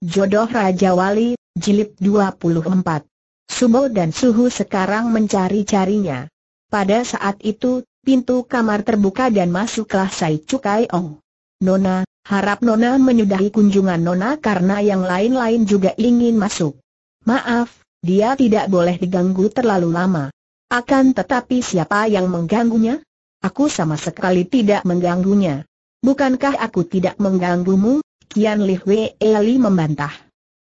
Jodoh Raja Wali, Jilid 24. Subo dan Suhu sekarang mencari-carinya. Pada saat itu, pintu kamar terbuka dan masuklah Sai Cukai Ong. Nona, harap Nona menyudahi kunjungan Nona karena yang lain-lain juga ingin masuk. Maaf, dia tidak boleh diganggu terlalu lama. Akan tetapi siapa yang mengganggunya? Aku sama sekali tidak mengganggunya. Bukankah aku tidak mengganggumu? Kian Li Wei Li membantah.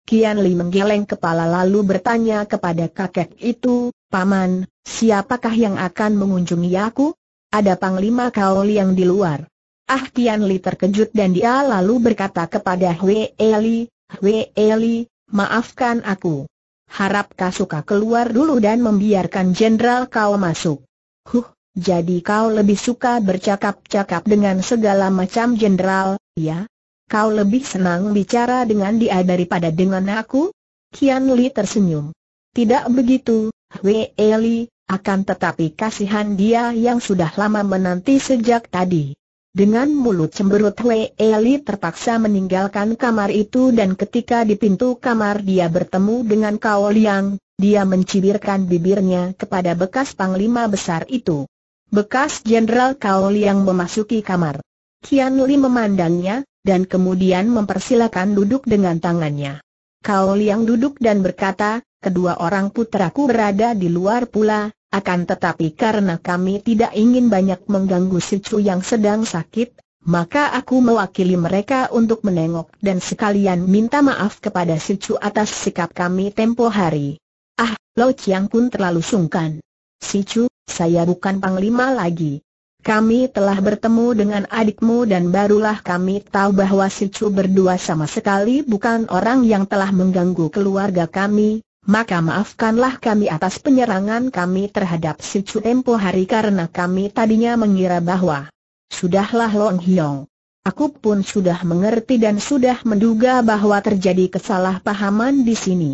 Kian Li menggeleng kepala lalu bertanya kepada kakek itu, Paman, siapakah yang akan mengunjungi aku? Ada Panglima Kaoli yang di luar. Ah Kian Li terkejut dan dia lalu berkata kepada Wei Li, Wei Li, maafkan aku. Harap kau suka keluar dulu dan membiarkan jenderal kau masuk. Huh, jadi kau lebih suka bercakap-cakap dengan segala macam jenderal, ya? Kau lebih senang bicara dengan dia daripada dengan aku? Kian Li tersenyum. Tidak begitu, Wei Li, akan tetapi kasihan dia yang sudah lama menanti sejak tadi. Dengan mulut cemberut Wei Eli terpaksa meninggalkan kamar itu dan ketika di pintu kamar dia bertemu dengan Kao Liang, dia mencibirkan bibirnya kepada bekas panglima besar itu. Bekas Jenderal Kao Liang memasuki kamar. Kian Li memandangnya, dan kemudian mempersilakan duduk dengan tangannya. Kau Liang duduk dan berkata, kedua orang putraku berada di luar pula, akan tetapi karena kami tidak ingin banyak mengganggu si Chu yang sedang sakit, maka aku mewakili mereka untuk menengok dan sekalian minta maaf kepada si Chu atas sikap kami tempo hari. Ah, Lo Chiang pun terlalu sungkan. Si Chu, saya bukan panglima lagi, kami telah bertemu dengan adikmu dan barulah kami tahu bahwa si Chu berdua sama sekali bukan orang yang telah mengganggu keluarga kami, maka maafkanlah kami atas penyerangan kami terhadap si Chu tempo hari karena kami tadinya mengira bahwa Sudahlah Long Hiong. Aku pun sudah mengerti dan sudah menduga bahwa terjadi kesalahpahaman di sini.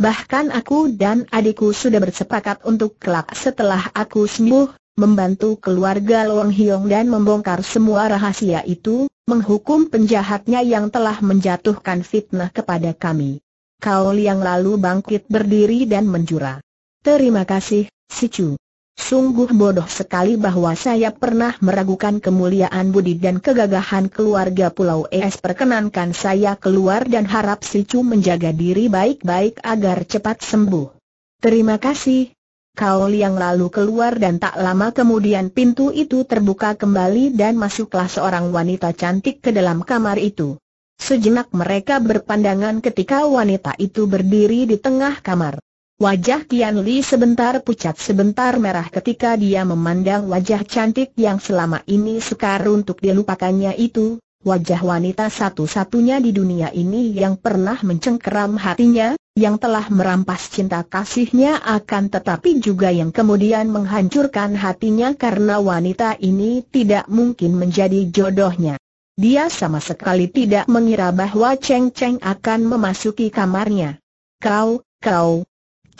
Bahkan aku dan adikku sudah bersepakat untuk kelak setelah aku sembuh, membantu keluarga Luang Hiong dan membongkar semua rahasia itu, menghukum penjahatnya yang telah menjatuhkan fitnah kepada kami. Kau yang lalu bangkit berdiri dan menjura. Terima kasih, si Chu. Sungguh bodoh sekali bahwa saya pernah meragukan kemuliaan budi dan kegagahan keluarga Pulau Es perkenankan saya keluar dan harap si Chu menjaga diri baik-baik agar cepat sembuh. Terima kasih, Kau yang lalu keluar dan tak lama kemudian pintu itu terbuka kembali dan masuklah seorang wanita cantik ke dalam kamar itu. Sejenak mereka berpandangan ketika wanita itu berdiri di tengah kamar. Wajah Kian Li sebentar pucat sebentar merah ketika dia memandang wajah cantik yang selama ini sukar untuk dilupakannya itu, wajah wanita satu-satunya di dunia ini yang pernah mencengkeram hatinya, yang telah merampas cinta kasihnya akan tetapi juga yang kemudian menghancurkan hatinya karena wanita ini tidak mungkin menjadi jodohnya. Dia sama sekali tidak mengira bahwa Cheng Cheng akan memasuki kamarnya. Kau, kau.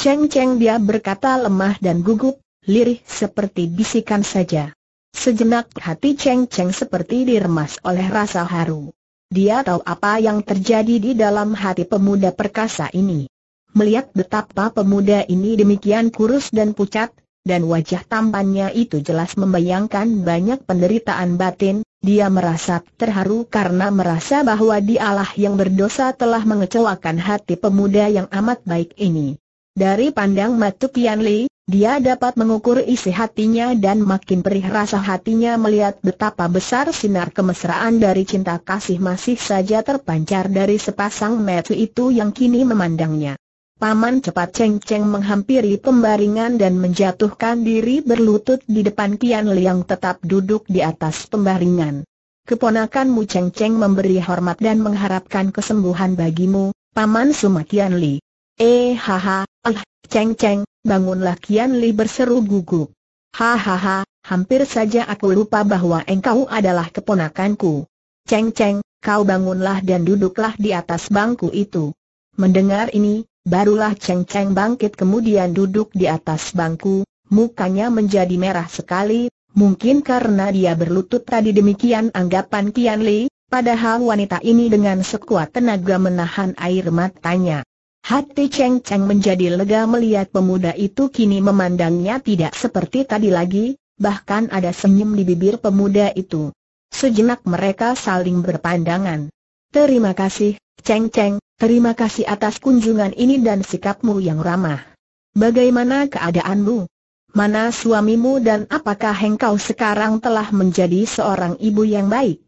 Cheng Cheng dia berkata lemah dan gugup, lirih seperti bisikan saja. Sejenak hati Cheng Cheng seperti diremas oleh rasa haru. Dia tahu apa yang terjadi di dalam hati pemuda perkasa ini. Melihat betapa pemuda ini demikian kurus dan pucat, dan wajah tampannya itu jelas membayangkan banyak penderitaan batin, dia merasa terharu karena merasa bahwa dialah yang berdosa telah mengecewakan hati pemuda yang amat baik ini. Dari pandang Matu Pian Li, dia dapat mengukur isi hatinya dan makin perih rasa hatinya melihat betapa besar sinar kemesraan dari cinta kasih masih saja terpancar dari sepasang mata itu yang kini memandangnya. Paman cepat ceng-ceng menghampiri pembaringan dan menjatuhkan diri berlutut di depan Kian Liang tetap duduk di atas pembaringan. Keponakanmu ceng-ceng memberi hormat dan mengharapkan kesembuhan bagimu, Paman Sumatian Li. Eh haha, ah, ceng-ceng, bangunlah Kian Li berseru gugup. Hahaha, hampir saja aku lupa bahwa engkau adalah keponakanku. Ceng Ceng, kau bangunlah dan duduklah di atas bangku itu. Mendengar ini, barulah Ceng Ceng bangkit kemudian duduk di atas bangku, mukanya menjadi merah sekali, mungkin karena dia berlutut tadi demikian anggapan Kian Li, padahal wanita ini dengan sekuat tenaga menahan air matanya. Hati Cheng Cheng menjadi lega melihat pemuda itu kini memandangnya tidak seperti tadi lagi, bahkan ada senyum di bibir pemuda itu. Sejenak mereka saling berpandangan. Terima kasih, Cheng Cheng, terima kasih atas kunjungan ini dan sikapmu yang ramah. Bagaimana keadaanmu? Mana suamimu dan apakah engkau sekarang telah menjadi seorang ibu yang baik?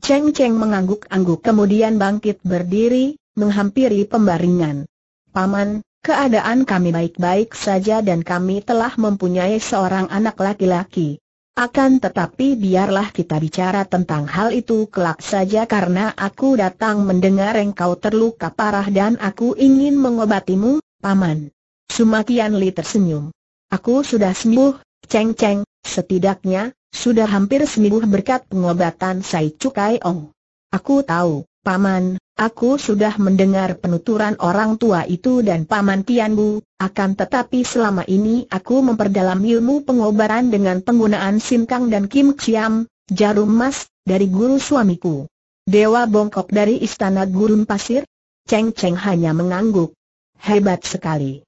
Cheng Cheng mengangguk-angguk kemudian bangkit berdiri, menghampiri pembaringan. Paman, keadaan kami baik-baik saja dan kami telah mempunyai seorang anak laki-laki. Akan tetapi biarlah kita bicara tentang hal itu kelak saja karena aku datang mendengar engkau terluka parah dan aku ingin mengobatimu, Paman. Sumakian Li tersenyum. Aku sudah sembuh, Ceng Ceng, setidaknya, sudah hampir sembuh berkat pengobatan Sai Cukai Ong. Aku tahu, Paman, Aku sudah mendengar penuturan orang tua itu dan paman Tianbu, akan tetapi selama ini aku memperdalam ilmu pengobaran dengan penggunaan sinkang dan Kim Chiam, jarum emas dari guru suamiku. Dewa bongkok dari istana gurun pasir? Cheng Cheng hanya mengangguk. Hebat sekali.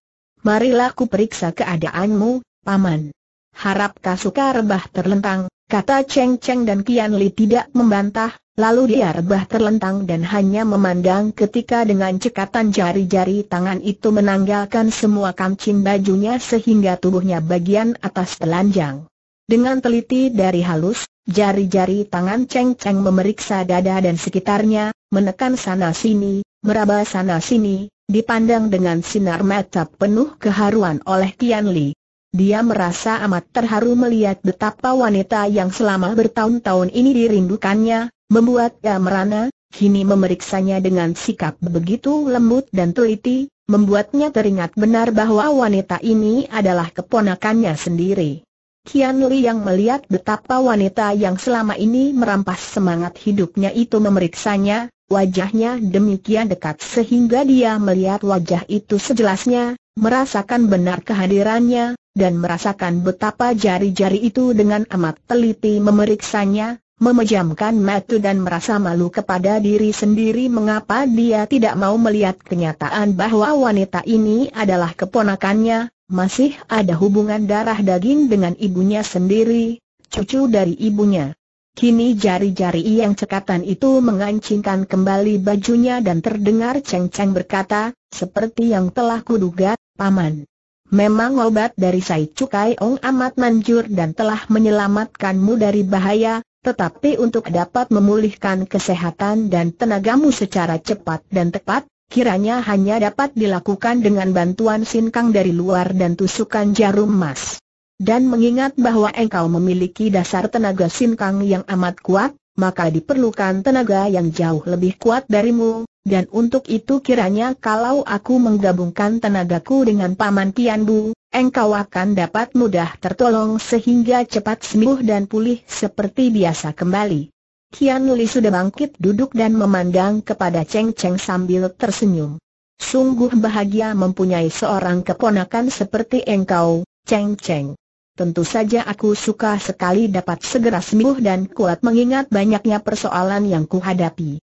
Marilah ku periksa keadaanmu, paman. Harap Kasuka rebah terlentang, kata Cheng Cheng dan Kian Li tidak membantah, Lalu dia rebah terlentang dan hanya memandang ketika dengan cekatan jari-jari tangan itu menanggalkan semua kancing bajunya sehingga tubuhnya bagian atas telanjang. Dengan teliti dari halus, jari-jari tangan Cheng Cheng memeriksa dada dan sekitarnya, menekan sana-sini, meraba sana-sini, dipandang dengan sinar mata penuh keharuan oleh Tian Li. Dia merasa amat terharu melihat betapa wanita yang selama bertahun-tahun ini dirindukannya, Membuat ia merana, kini memeriksanya dengan sikap begitu lembut dan teliti, membuatnya teringat benar bahwa wanita ini adalah keponakannya sendiri. Kian Li yang melihat betapa wanita yang selama ini merampas semangat hidupnya itu memeriksanya, wajahnya demikian dekat sehingga dia melihat wajah itu sejelasnya, merasakan benar kehadirannya, dan merasakan betapa jari-jari itu dengan amat teliti memeriksanya, memejamkan mata dan merasa malu kepada diri sendiri mengapa dia tidak mau melihat kenyataan bahwa wanita ini adalah keponakannya, masih ada hubungan darah daging dengan ibunya sendiri, cucu dari ibunya. Kini jari-jari yang cekatan itu mengancingkan kembali bajunya dan terdengar ceng-ceng berkata, seperti yang telah kuduga, Paman. Memang obat dari Sai Cukai Ong amat manjur dan telah menyelamatkanmu dari bahaya, tetapi untuk dapat memulihkan kesehatan dan tenagamu secara cepat dan tepat, kiranya hanya dapat dilakukan dengan bantuan sinkang dari luar dan tusukan jarum emas. Dan mengingat bahwa engkau memiliki dasar tenaga sinkang yang amat kuat, maka diperlukan tenaga yang jauh lebih kuat darimu, dan untuk itu kiranya kalau aku menggabungkan tenagaku dengan Paman Tianbu, engkau akan dapat mudah tertolong sehingga cepat sembuh dan pulih seperti biasa kembali. Kian Li sudah bangkit duduk dan memandang kepada Cheng Cheng sambil tersenyum. Sungguh bahagia mempunyai seorang keponakan seperti engkau, Cheng Cheng. Tentu saja aku suka sekali dapat segera sembuh dan kuat mengingat banyaknya persoalan yang kuhadapi.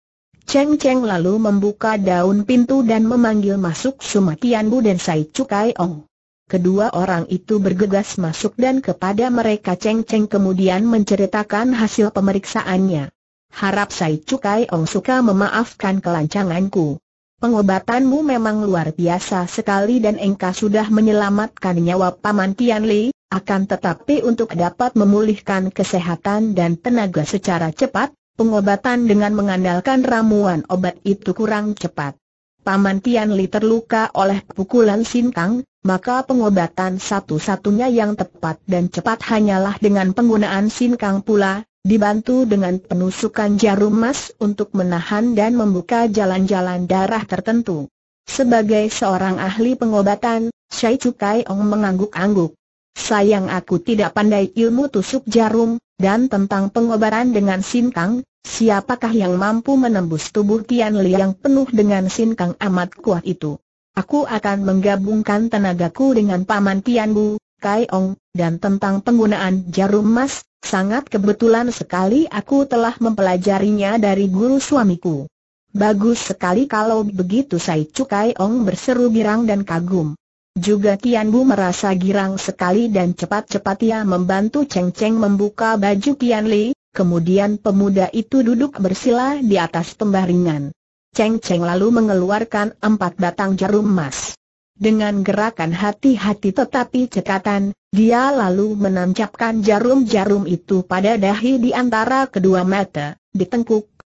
Cheng Cheng lalu membuka daun pintu dan memanggil masuk Sumatian Bu dan Sai Cukai Ong. Kedua orang itu bergegas masuk dan kepada mereka Cheng Cheng kemudian menceritakan hasil pemeriksaannya. Harap Sai Cukai Ong suka memaafkan kelancanganku. Pengobatanmu memang luar biasa sekali dan engkau sudah menyelamatkan nyawa Paman Tian Li, akan tetapi untuk dapat memulihkan kesehatan dan tenaga secara cepat, pengobatan dengan mengandalkan ramuan obat itu kurang cepat. Paman Tian Li terluka oleh pukulan Sin maka pengobatan satu-satunya yang tepat dan cepat hanyalah dengan penggunaan sinkang pula, dibantu dengan penusukan jarum emas untuk menahan dan membuka jalan-jalan darah tertentu. Sebagai seorang ahli pengobatan, Syai Cukai Ong mengangguk-angguk. Sayang aku tidak pandai ilmu tusuk jarum, dan tentang pengobatan dengan sinkang, siapakah yang mampu menembus tubuh Tian Li yang penuh dengan sinkang amat kuat itu? Aku akan menggabungkan tenagaku dengan Paman Tianbu, Kai Ong, dan tentang penggunaan jarum emas, sangat kebetulan sekali aku telah mempelajarinya dari guru suamiku. Bagus sekali kalau begitu Sai Cukai Ong berseru girang dan kagum. Juga Tian Bu merasa girang sekali dan cepat-cepat ia membantu Cheng Cheng membuka baju Tian Li, kemudian pemuda itu duduk bersila di atas pembaringan. Cheng Cheng lalu mengeluarkan empat batang jarum emas. Dengan gerakan hati-hati tetapi cekatan, dia lalu menancapkan jarum-jarum itu pada dahi di antara kedua mata, di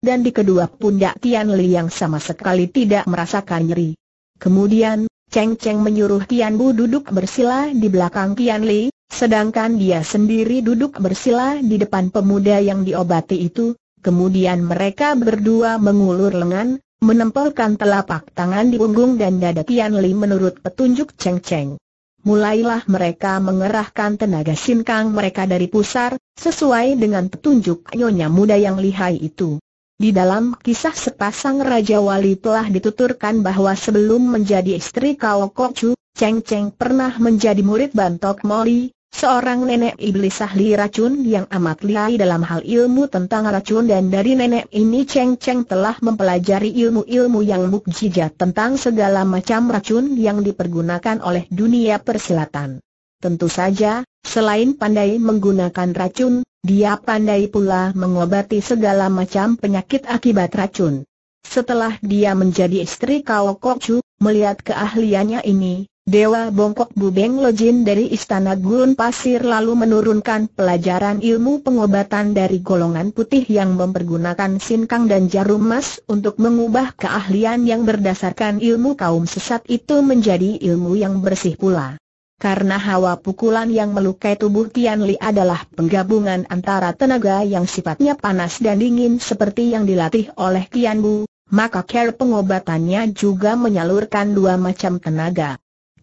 dan di kedua pundak Tian Li yang sama sekali tidak merasakan nyeri. Kemudian, Cheng Cheng menyuruh Tian Bu duduk bersila di belakang Tian Li, sedangkan dia sendiri duduk bersila di depan pemuda yang diobati itu, kemudian mereka berdua mengulur lengan, menempelkan telapak tangan di punggung dan dada Tian Li menurut petunjuk Cheng Cheng. Mulailah mereka mengerahkan tenaga sinkang mereka dari pusar, sesuai dengan petunjuk nyonya muda yang lihai itu. Di dalam kisah sepasang Raja Wali telah dituturkan bahwa sebelum menjadi istri Kao Kok Chu, Cheng Cheng pernah menjadi murid Bantok Moli, Seorang nenek iblis ahli racun yang amat lihai dalam hal ilmu tentang racun dan dari nenek ini Cheng Cheng telah mempelajari ilmu-ilmu yang mukjizat tentang segala macam racun yang dipergunakan oleh dunia persilatan. Tentu saja, selain pandai menggunakan racun, dia pandai pula mengobati segala macam penyakit akibat racun. Setelah dia menjadi istri Kao Kok Chu, melihat keahliannya ini, Dewa Bongkok Bubeng Lojin dari Istana Gurun Pasir lalu menurunkan pelajaran ilmu pengobatan dari golongan putih yang mempergunakan sinkang dan jarum emas untuk mengubah keahlian yang berdasarkan ilmu kaum sesat itu menjadi ilmu yang bersih pula. Karena hawa pukulan yang melukai tubuh Tian Li adalah penggabungan antara tenaga yang sifatnya panas dan dingin seperti yang dilatih oleh Kian Bu, maka care pengobatannya juga menyalurkan dua macam tenaga.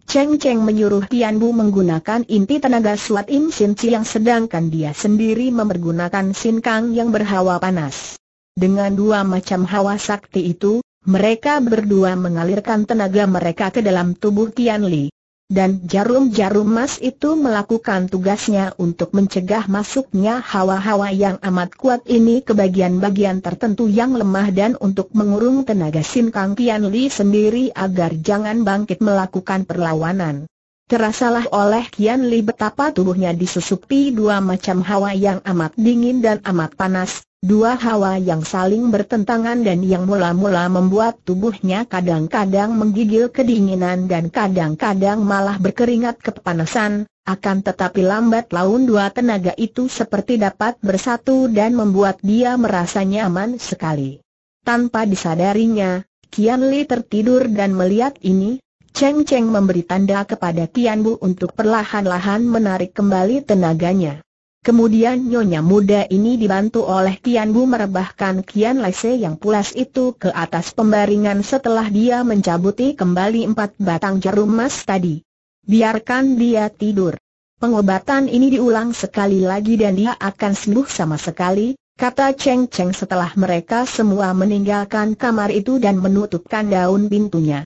Cheng Cheng menyuruh Tian Bu menggunakan inti tenaga suat Im Sin yang sedangkan dia sendiri memergunakan Sin Kang yang berhawa panas. Dengan dua macam hawa sakti itu, mereka berdua mengalirkan tenaga mereka ke dalam tubuh Tian Li dan jarum-jarum emas itu melakukan tugasnya untuk mencegah masuknya hawa-hawa yang amat kuat ini ke bagian-bagian tertentu yang lemah dan untuk mengurung tenaga Sim Kang Kian Li sendiri agar jangan bangkit melakukan perlawanan. Terasalah oleh Kian Li betapa tubuhnya disusupi dua macam hawa yang amat dingin dan amat panas, Dua hawa yang saling bertentangan dan yang mula-mula membuat tubuhnya kadang-kadang menggigil kedinginan dan kadang-kadang malah berkeringat kepanasan, akan tetapi lambat laun dua tenaga itu seperti dapat bersatu dan membuat dia merasa nyaman sekali. Tanpa disadarinya, Kian Li tertidur dan melihat ini, Cheng Cheng memberi tanda kepada Tian Bu untuk perlahan-lahan menarik kembali tenaganya. Kemudian nyonya muda ini dibantu oleh Kian Bu merebahkan Kian Lese yang pulas itu ke atas pembaringan setelah dia mencabuti kembali empat batang jarum emas tadi. Biarkan dia tidur. Pengobatan ini diulang sekali lagi dan dia akan sembuh sama sekali, kata Cheng Cheng setelah mereka semua meninggalkan kamar itu dan menutupkan daun pintunya.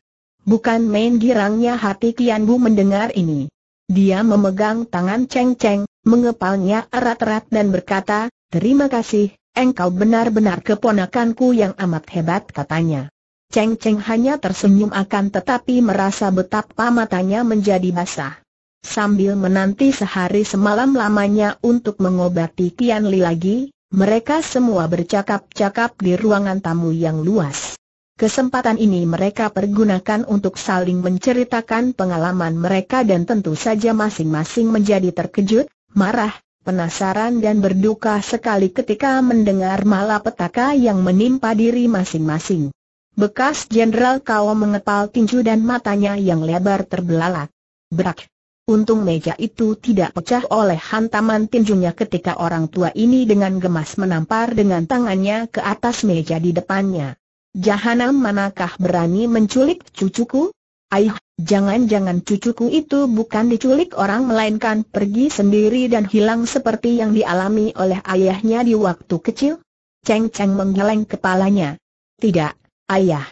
Bukan main girangnya hati Kian Bu mendengar ini. Dia memegang tangan Cheng Cheng, mengepalnya erat-erat dan berkata, terima kasih, engkau benar-benar keponakanku yang amat hebat katanya. Cheng Cheng hanya tersenyum akan tetapi merasa betapa matanya menjadi basah. Sambil menanti sehari semalam lamanya untuk mengobati Tian Li lagi, mereka semua bercakap-cakap di ruangan tamu yang luas. Kesempatan ini mereka pergunakan untuk saling menceritakan pengalaman mereka dan tentu saja masing-masing menjadi terkejut, marah, penasaran dan berduka sekali ketika mendengar malapetaka yang menimpa diri masing-masing. Bekas Jenderal Kau mengepal tinju dan matanya yang lebar terbelalak. Berak. Untung meja itu tidak pecah oleh hantaman tinjunya ketika orang tua ini dengan gemas menampar dengan tangannya ke atas meja di depannya. Jahanam manakah berani menculik cucuku? Aih, Jangan-jangan cucuku itu bukan diculik orang melainkan pergi sendiri dan hilang seperti yang dialami oleh ayahnya di waktu kecil? Cheng Cheng menggeleng kepalanya. Tidak, ayah.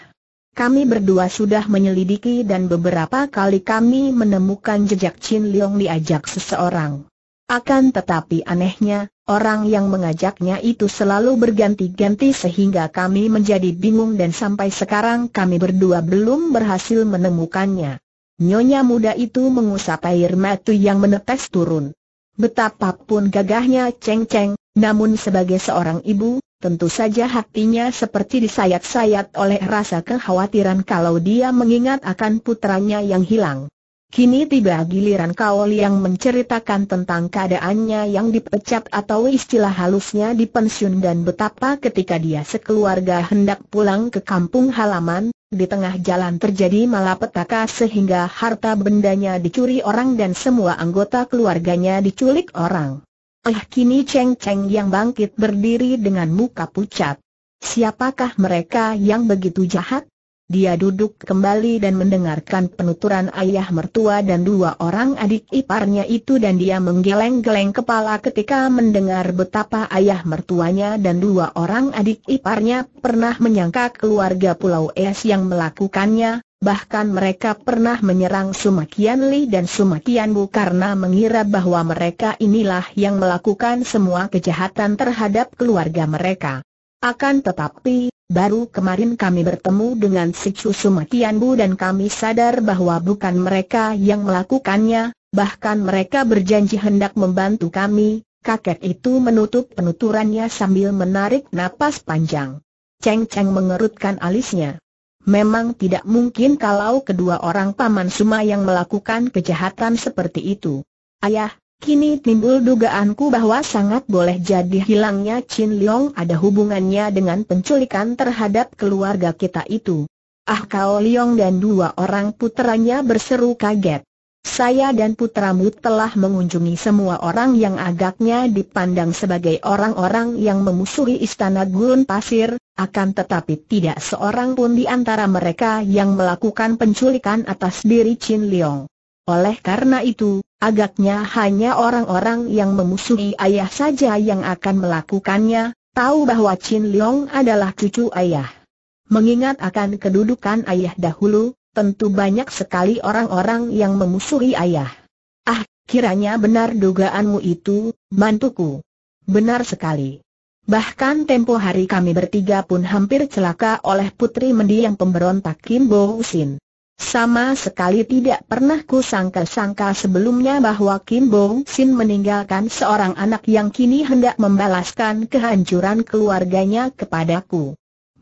Kami berdua sudah menyelidiki dan beberapa kali kami menemukan jejak Chin Leong diajak seseorang. Akan tetapi anehnya, orang yang mengajaknya itu selalu berganti-ganti sehingga kami menjadi bingung dan sampai sekarang kami berdua belum berhasil menemukannya. Nyonya muda itu mengusap air mata yang menetes turun. Betapapun gagahnya Cheng Cheng, namun sebagai seorang ibu, tentu saja hatinya seperti disayat-sayat oleh rasa kekhawatiran kalau dia mengingat akan putranya yang hilang. Kini tiba giliran Kaol yang menceritakan tentang keadaannya yang dipecat atau istilah halusnya dipensiun dan betapa ketika dia sekeluarga hendak pulang ke kampung halaman, di tengah jalan terjadi malapetaka sehingga harta bendanya dicuri orang dan semua anggota keluarganya diculik orang. Eh kini Cheng Cheng yang bangkit berdiri dengan muka pucat. Siapakah mereka yang begitu jahat? dia duduk kembali dan mendengarkan penuturan ayah mertua dan dua orang adik iparnya itu dan dia menggeleng-geleng kepala ketika mendengar betapa ayah mertuanya dan dua orang adik iparnya pernah menyangka keluarga Pulau Es yang melakukannya, bahkan mereka pernah menyerang Sumakian Li dan Sumakian Bu karena mengira bahwa mereka inilah yang melakukan semua kejahatan terhadap keluarga mereka. Akan tetapi, Baru kemarin kami bertemu dengan si Chusuma dan kami sadar bahwa bukan mereka yang melakukannya, bahkan mereka berjanji hendak membantu kami, kakek itu menutup penuturannya sambil menarik napas panjang. Cheng Cheng mengerutkan alisnya. Memang tidak mungkin kalau kedua orang paman Suma yang melakukan kejahatan seperti itu. Ayah, Kini timbul dugaanku bahwa sangat boleh jadi hilangnya Chin Leong ada hubungannya dengan penculikan terhadap keluarga kita itu. Ah Kao Leong dan dua orang puteranya berseru kaget. Saya dan putramu telah mengunjungi semua orang yang agaknya dipandang sebagai orang-orang yang memusuhi istana gurun pasir, akan tetapi tidak seorang pun di antara mereka yang melakukan penculikan atas diri Chin Leong. Oleh karena itu, Agaknya hanya orang-orang yang memusuhi ayah saja yang akan melakukannya, tahu bahwa Chin Leong adalah cucu ayah. Mengingat akan kedudukan ayah dahulu, tentu banyak sekali orang-orang yang memusuhi ayah. Ah, kiranya benar dugaanmu itu, mantuku. Benar sekali. Bahkan tempo hari kami bertiga pun hampir celaka oleh putri mendiang pemberontak Kim Bo Sin. Sama sekali tidak pernah kusangka-sangka sebelumnya bahwa Kim Bong Sin meninggalkan seorang anak yang kini hendak membalaskan kehancuran keluarganya kepadaku.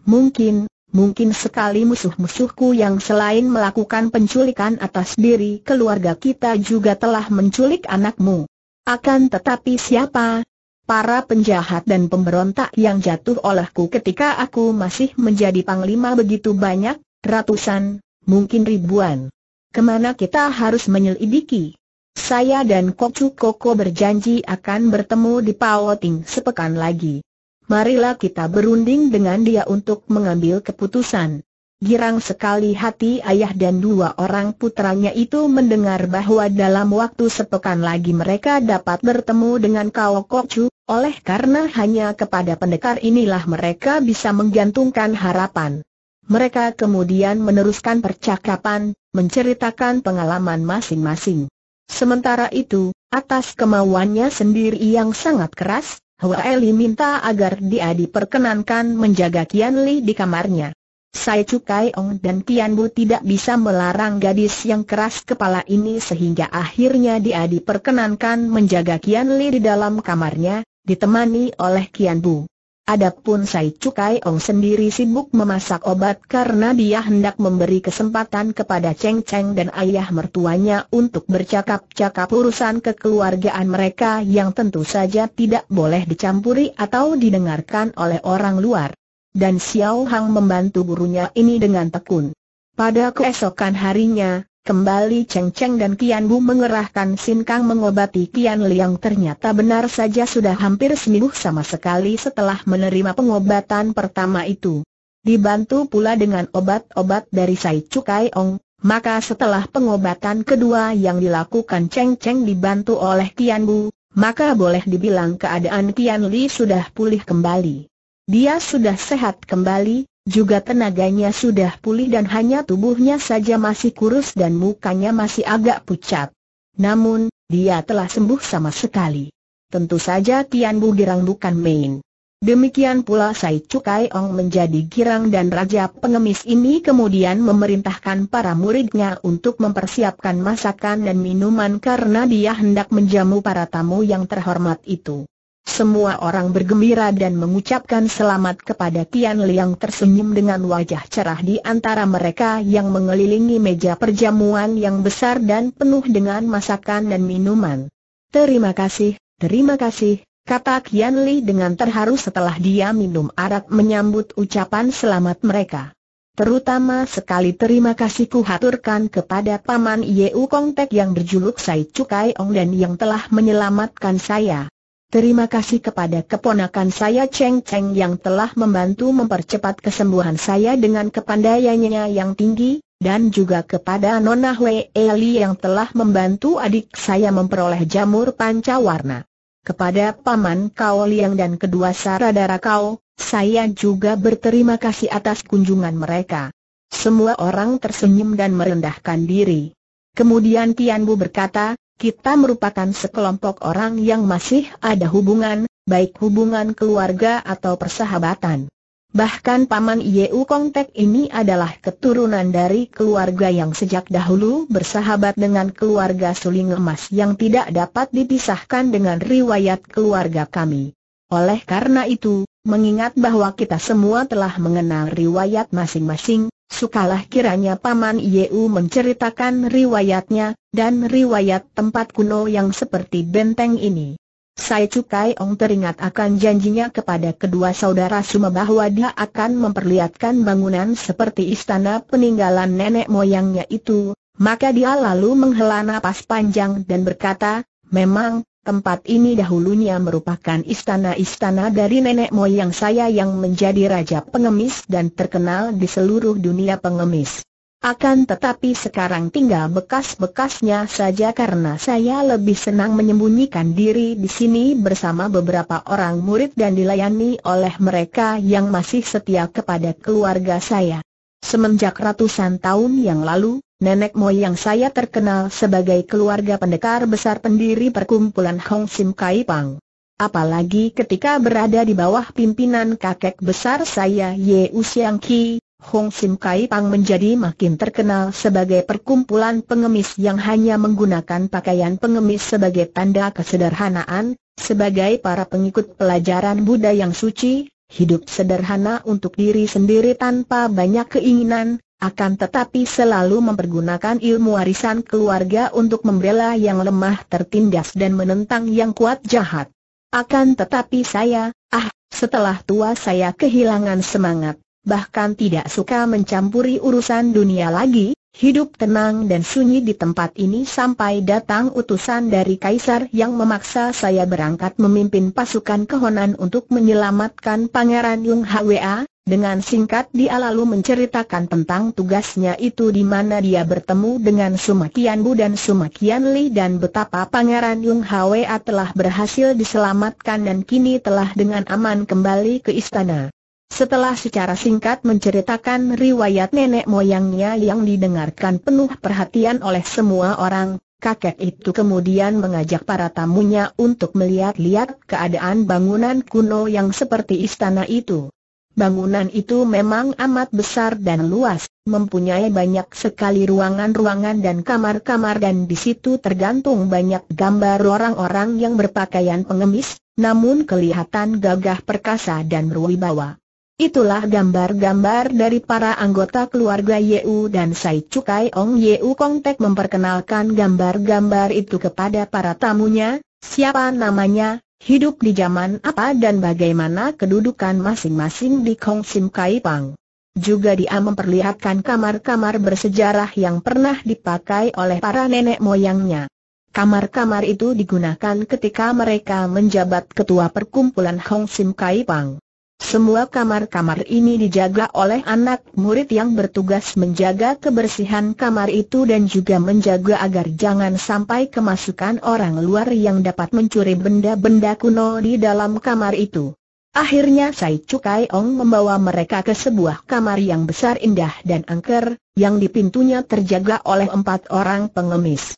Mungkin, mungkin sekali musuh-musuhku yang selain melakukan penculikan atas diri keluarga kita juga telah menculik anakmu. Akan tetapi siapa? Para penjahat dan pemberontak yang jatuh olehku ketika aku masih menjadi panglima begitu banyak, ratusan, mungkin ribuan. Kemana kita harus menyelidiki? Saya dan Kokcu Koko berjanji akan bertemu di Pawoting sepekan lagi. Marilah kita berunding dengan dia untuk mengambil keputusan. Girang sekali hati ayah dan dua orang putranya itu mendengar bahwa dalam waktu sepekan lagi mereka dapat bertemu dengan Kao Kokcu, oleh karena hanya kepada pendekar inilah mereka bisa menggantungkan harapan. Mereka kemudian meneruskan percakapan, menceritakan pengalaman masing-masing. Sementara itu, atas kemauannya sendiri yang sangat keras, Hua Eli minta agar dia diperkenankan menjaga Kian Li di kamarnya. Sai Chu Kai Ong dan Tian Bu tidak bisa melarang gadis yang keras kepala ini sehingga akhirnya dia diperkenankan menjaga Kian Li di dalam kamarnya, ditemani oleh Kian Bu. Adapun Sai Cukai Ong sendiri sibuk memasak obat karena dia hendak memberi kesempatan kepada Cheng Cheng dan ayah mertuanya untuk bercakap-cakap urusan kekeluargaan mereka yang tentu saja tidak boleh dicampuri atau didengarkan oleh orang luar. Dan Xiao Hang membantu gurunya ini dengan tekun. Pada keesokan harinya, Kembali Cheng Cheng dan Kian Bu mengerahkan Sin Kang mengobati Tian Liang ternyata benar saja sudah hampir seminggu sama sekali setelah menerima pengobatan pertama itu. Dibantu pula dengan obat-obat dari Sai Cukai Ong, maka setelah pengobatan kedua yang dilakukan Cheng Cheng dibantu oleh Kian Bu, maka boleh dibilang keadaan Kian Li sudah pulih kembali. Dia sudah sehat kembali, juga tenaganya sudah pulih dan hanya tubuhnya saja masih kurus dan mukanya masih agak pucat. Namun, dia telah sembuh sama sekali. Tentu saja Tian Bu Girang bukan main. Demikian pula Sai Cukai Ong menjadi girang dan raja pengemis ini kemudian memerintahkan para muridnya untuk mempersiapkan masakan dan minuman karena dia hendak menjamu para tamu yang terhormat itu. Semua orang bergembira dan mengucapkan selamat kepada Tian Liang tersenyum dengan wajah cerah di antara mereka yang mengelilingi meja perjamuan yang besar dan penuh dengan masakan dan minuman. Terima kasih, terima kasih, kata Kian Li dengan terharu setelah dia minum arak menyambut ucapan selamat mereka. Terutama sekali terima kasih kuhaturkan kepada Paman Yeu Kong Kongtek yang berjuluk Sai Cukai Ong dan yang telah menyelamatkan saya. Terima kasih kepada keponakan saya Cheng Cheng yang telah membantu mempercepat kesembuhan saya dengan kepandaiannya yang tinggi, dan juga kepada Nona Wei Eli yang telah membantu adik saya memperoleh jamur panca warna. Kepada Paman Kao Liang dan kedua saudara Kao, saya juga berterima kasih atas kunjungan mereka. Semua orang tersenyum dan merendahkan diri. Kemudian Tian Bu berkata, kita merupakan sekelompok orang yang masih ada hubungan, baik hubungan keluarga atau persahabatan. Bahkan Paman Yeu Kong ini adalah keturunan dari keluarga yang sejak dahulu bersahabat dengan keluarga Suling Emas yang tidak dapat dipisahkan dengan riwayat keluarga kami. Oleh karena itu, mengingat bahwa kita semua telah mengenal riwayat masing-masing, Sukalah kiranya Paman Yeu menceritakan riwayatnya, dan riwayat tempat kuno yang seperti benteng ini. Saya Cukai Ong teringat akan janjinya kepada kedua saudara Suma bahwa dia akan memperlihatkan bangunan seperti istana peninggalan nenek moyangnya itu, maka dia lalu menghela napas panjang dan berkata, Memang, Tempat ini dahulunya merupakan istana-istana dari nenek moyang saya yang menjadi raja pengemis dan terkenal di seluruh dunia pengemis. Akan tetapi sekarang tinggal bekas-bekasnya saja karena saya lebih senang menyembunyikan diri di sini bersama beberapa orang murid dan dilayani oleh mereka yang masih setia kepada keluarga saya. Semenjak ratusan tahun yang lalu, nenek moyang saya terkenal sebagai keluarga pendekar besar pendiri perkumpulan Hong Sim Kai Pang. Apalagi ketika berada di bawah pimpinan kakek besar saya Ye Siang Ki, Hong Sim Kai Pang menjadi makin terkenal sebagai perkumpulan pengemis yang hanya menggunakan pakaian pengemis sebagai tanda kesederhanaan, sebagai para pengikut pelajaran Buddha yang suci, hidup sederhana untuk diri sendiri tanpa banyak keinginan, akan tetapi selalu mempergunakan ilmu warisan keluarga untuk membela yang lemah tertindas dan menentang yang kuat jahat. Akan tetapi saya, ah, setelah tua saya kehilangan semangat, bahkan tidak suka mencampuri urusan dunia lagi, hidup tenang dan sunyi di tempat ini sampai datang utusan dari Kaisar yang memaksa saya berangkat memimpin pasukan kehonan untuk menyelamatkan Pangeran Yung Hwa, dengan singkat dia lalu menceritakan tentang tugasnya itu di mana dia bertemu dengan Sumakian Bu dan Sumakian Li dan betapa Pangeran Yung Hwa telah berhasil diselamatkan dan kini telah dengan aman kembali ke istana. Setelah secara singkat menceritakan riwayat nenek moyangnya yang didengarkan penuh perhatian oleh semua orang, kakek itu kemudian mengajak para tamunya untuk melihat-lihat keadaan bangunan kuno yang seperti istana itu. Bangunan itu memang amat besar dan luas, mempunyai banyak sekali ruangan-ruangan dan kamar-kamar dan di situ tergantung banyak gambar orang-orang yang berpakaian pengemis, namun kelihatan gagah perkasa dan berwibawa. Itulah gambar-gambar dari para anggota keluarga Yeu dan Sai Cukai Ong Yeu Kongtek memperkenalkan gambar-gambar itu kepada para tamunya, siapa namanya, Hidup di zaman apa dan bagaimana kedudukan masing-masing di Kong Sim Kai Pang. Juga dia memperlihatkan kamar-kamar bersejarah yang pernah dipakai oleh para nenek moyangnya. Kamar-kamar itu digunakan ketika mereka menjabat ketua perkumpulan Hong Sim Kai Pang. Semua kamar-kamar ini dijaga oleh anak murid yang bertugas menjaga kebersihan kamar itu dan juga menjaga agar jangan sampai kemasukan orang luar yang dapat mencuri benda-benda kuno di dalam kamar itu. Akhirnya Sai Cukai Ong membawa mereka ke sebuah kamar yang besar indah dan angker, yang di pintunya terjaga oleh empat orang pengemis.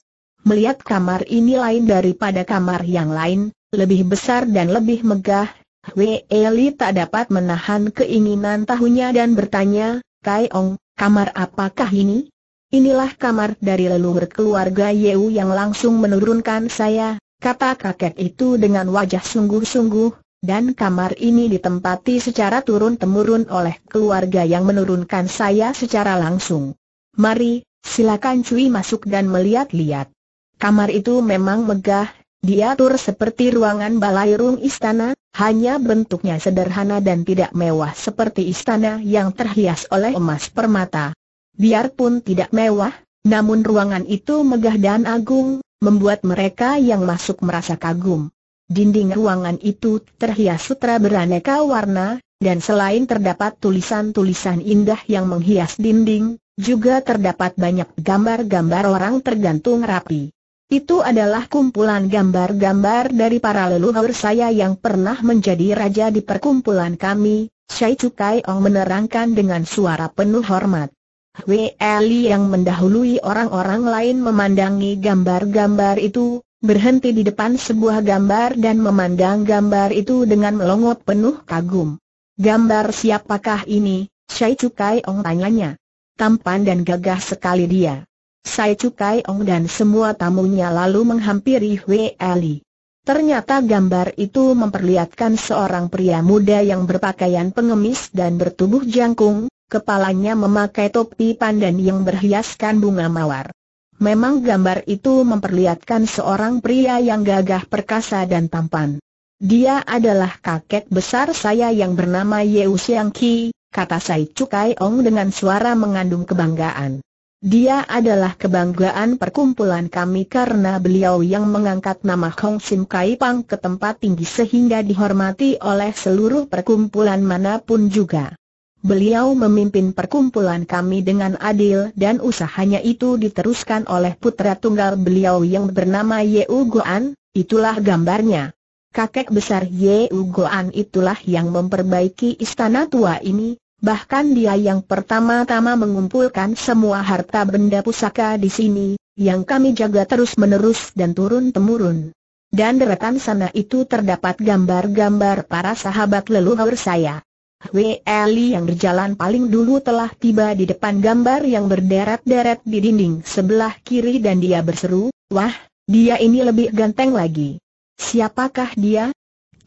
Melihat kamar ini lain daripada kamar yang lain, lebih besar dan lebih megah, Hui Eli tak dapat menahan keinginan tahunya dan bertanya, Kai Ong, kamar apakah ini? Inilah kamar dari leluhur keluarga Yeu yang langsung menurunkan saya, kata kakek itu dengan wajah sungguh-sungguh, dan kamar ini ditempati secara turun-temurun oleh keluarga yang menurunkan saya secara langsung. Mari, silakan Cui masuk dan melihat-lihat. Kamar itu memang megah, diatur seperti ruangan balairung istana, hanya bentuknya sederhana dan tidak mewah seperti istana yang terhias oleh emas permata. Biarpun tidak mewah, namun ruangan itu megah dan agung, membuat mereka yang masuk merasa kagum. Dinding ruangan itu terhias sutra beraneka warna, dan selain terdapat tulisan-tulisan indah yang menghias dinding, juga terdapat banyak gambar-gambar orang tergantung rapi. Itu adalah kumpulan gambar-gambar dari para leluhur saya yang pernah menjadi raja di perkumpulan kami, Syai Cukai Ong menerangkan dengan suara penuh hormat. Hui Eli yang mendahului orang-orang lain memandangi gambar-gambar itu, berhenti di depan sebuah gambar dan memandang gambar itu dengan melongot penuh kagum. Gambar siapakah ini? Syai Cukai Ong tanyanya. Tampan dan gagah sekali dia. Sai Cukai Ong dan semua tamunya lalu menghampiri Wei Ali. Ternyata gambar itu memperlihatkan seorang pria muda yang berpakaian pengemis dan bertubuh jangkung, kepalanya memakai topi pandan yang berhiaskan bunga mawar. Memang gambar itu memperlihatkan seorang pria yang gagah perkasa dan tampan. Dia adalah kakek besar saya yang bernama Yeu Siang Ki, kata Sai Cukai Ong dengan suara mengandung kebanggaan. Dia adalah kebanggaan perkumpulan kami karena beliau yang mengangkat nama Hong Sim Kai Pang ke tempat tinggi sehingga dihormati oleh seluruh perkumpulan manapun juga. Beliau memimpin perkumpulan kami dengan adil dan usahanya itu diteruskan oleh putra tunggal beliau yang bernama Ye Goan, itulah gambarnya. Kakek besar Ye Goan itulah yang memperbaiki istana tua ini, Bahkan dia yang pertama-tama mengumpulkan semua harta benda pusaka di sini, yang kami jaga terus-menerus dan turun-temurun. Dan deretan sana itu terdapat gambar-gambar para sahabat leluhur saya. Hwe yang berjalan paling dulu telah tiba di depan gambar yang berderet-deret di dinding sebelah kiri dan dia berseru, Wah, dia ini lebih ganteng lagi. Siapakah dia?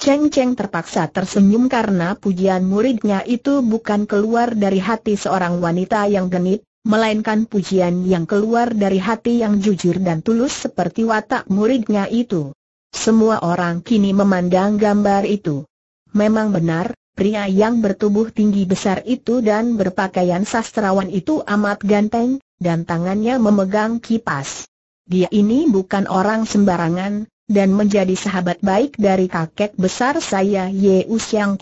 Cheng Cheng terpaksa tersenyum karena pujian muridnya itu bukan keluar dari hati seorang wanita yang genit, melainkan pujian yang keluar dari hati yang jujur dan tulus seperti watak muridnya itu. Semua orang kini memandang gambar itu. Memang benar, pria yang bertubuh tinggi besar itu dan berpakaian sastrawan itu amat ganteng, dan tangannya memegang kipas. Dia ini bukan orang sembarangan, dan menjadi sahabat baik dari kakek besar saya Ye Usiang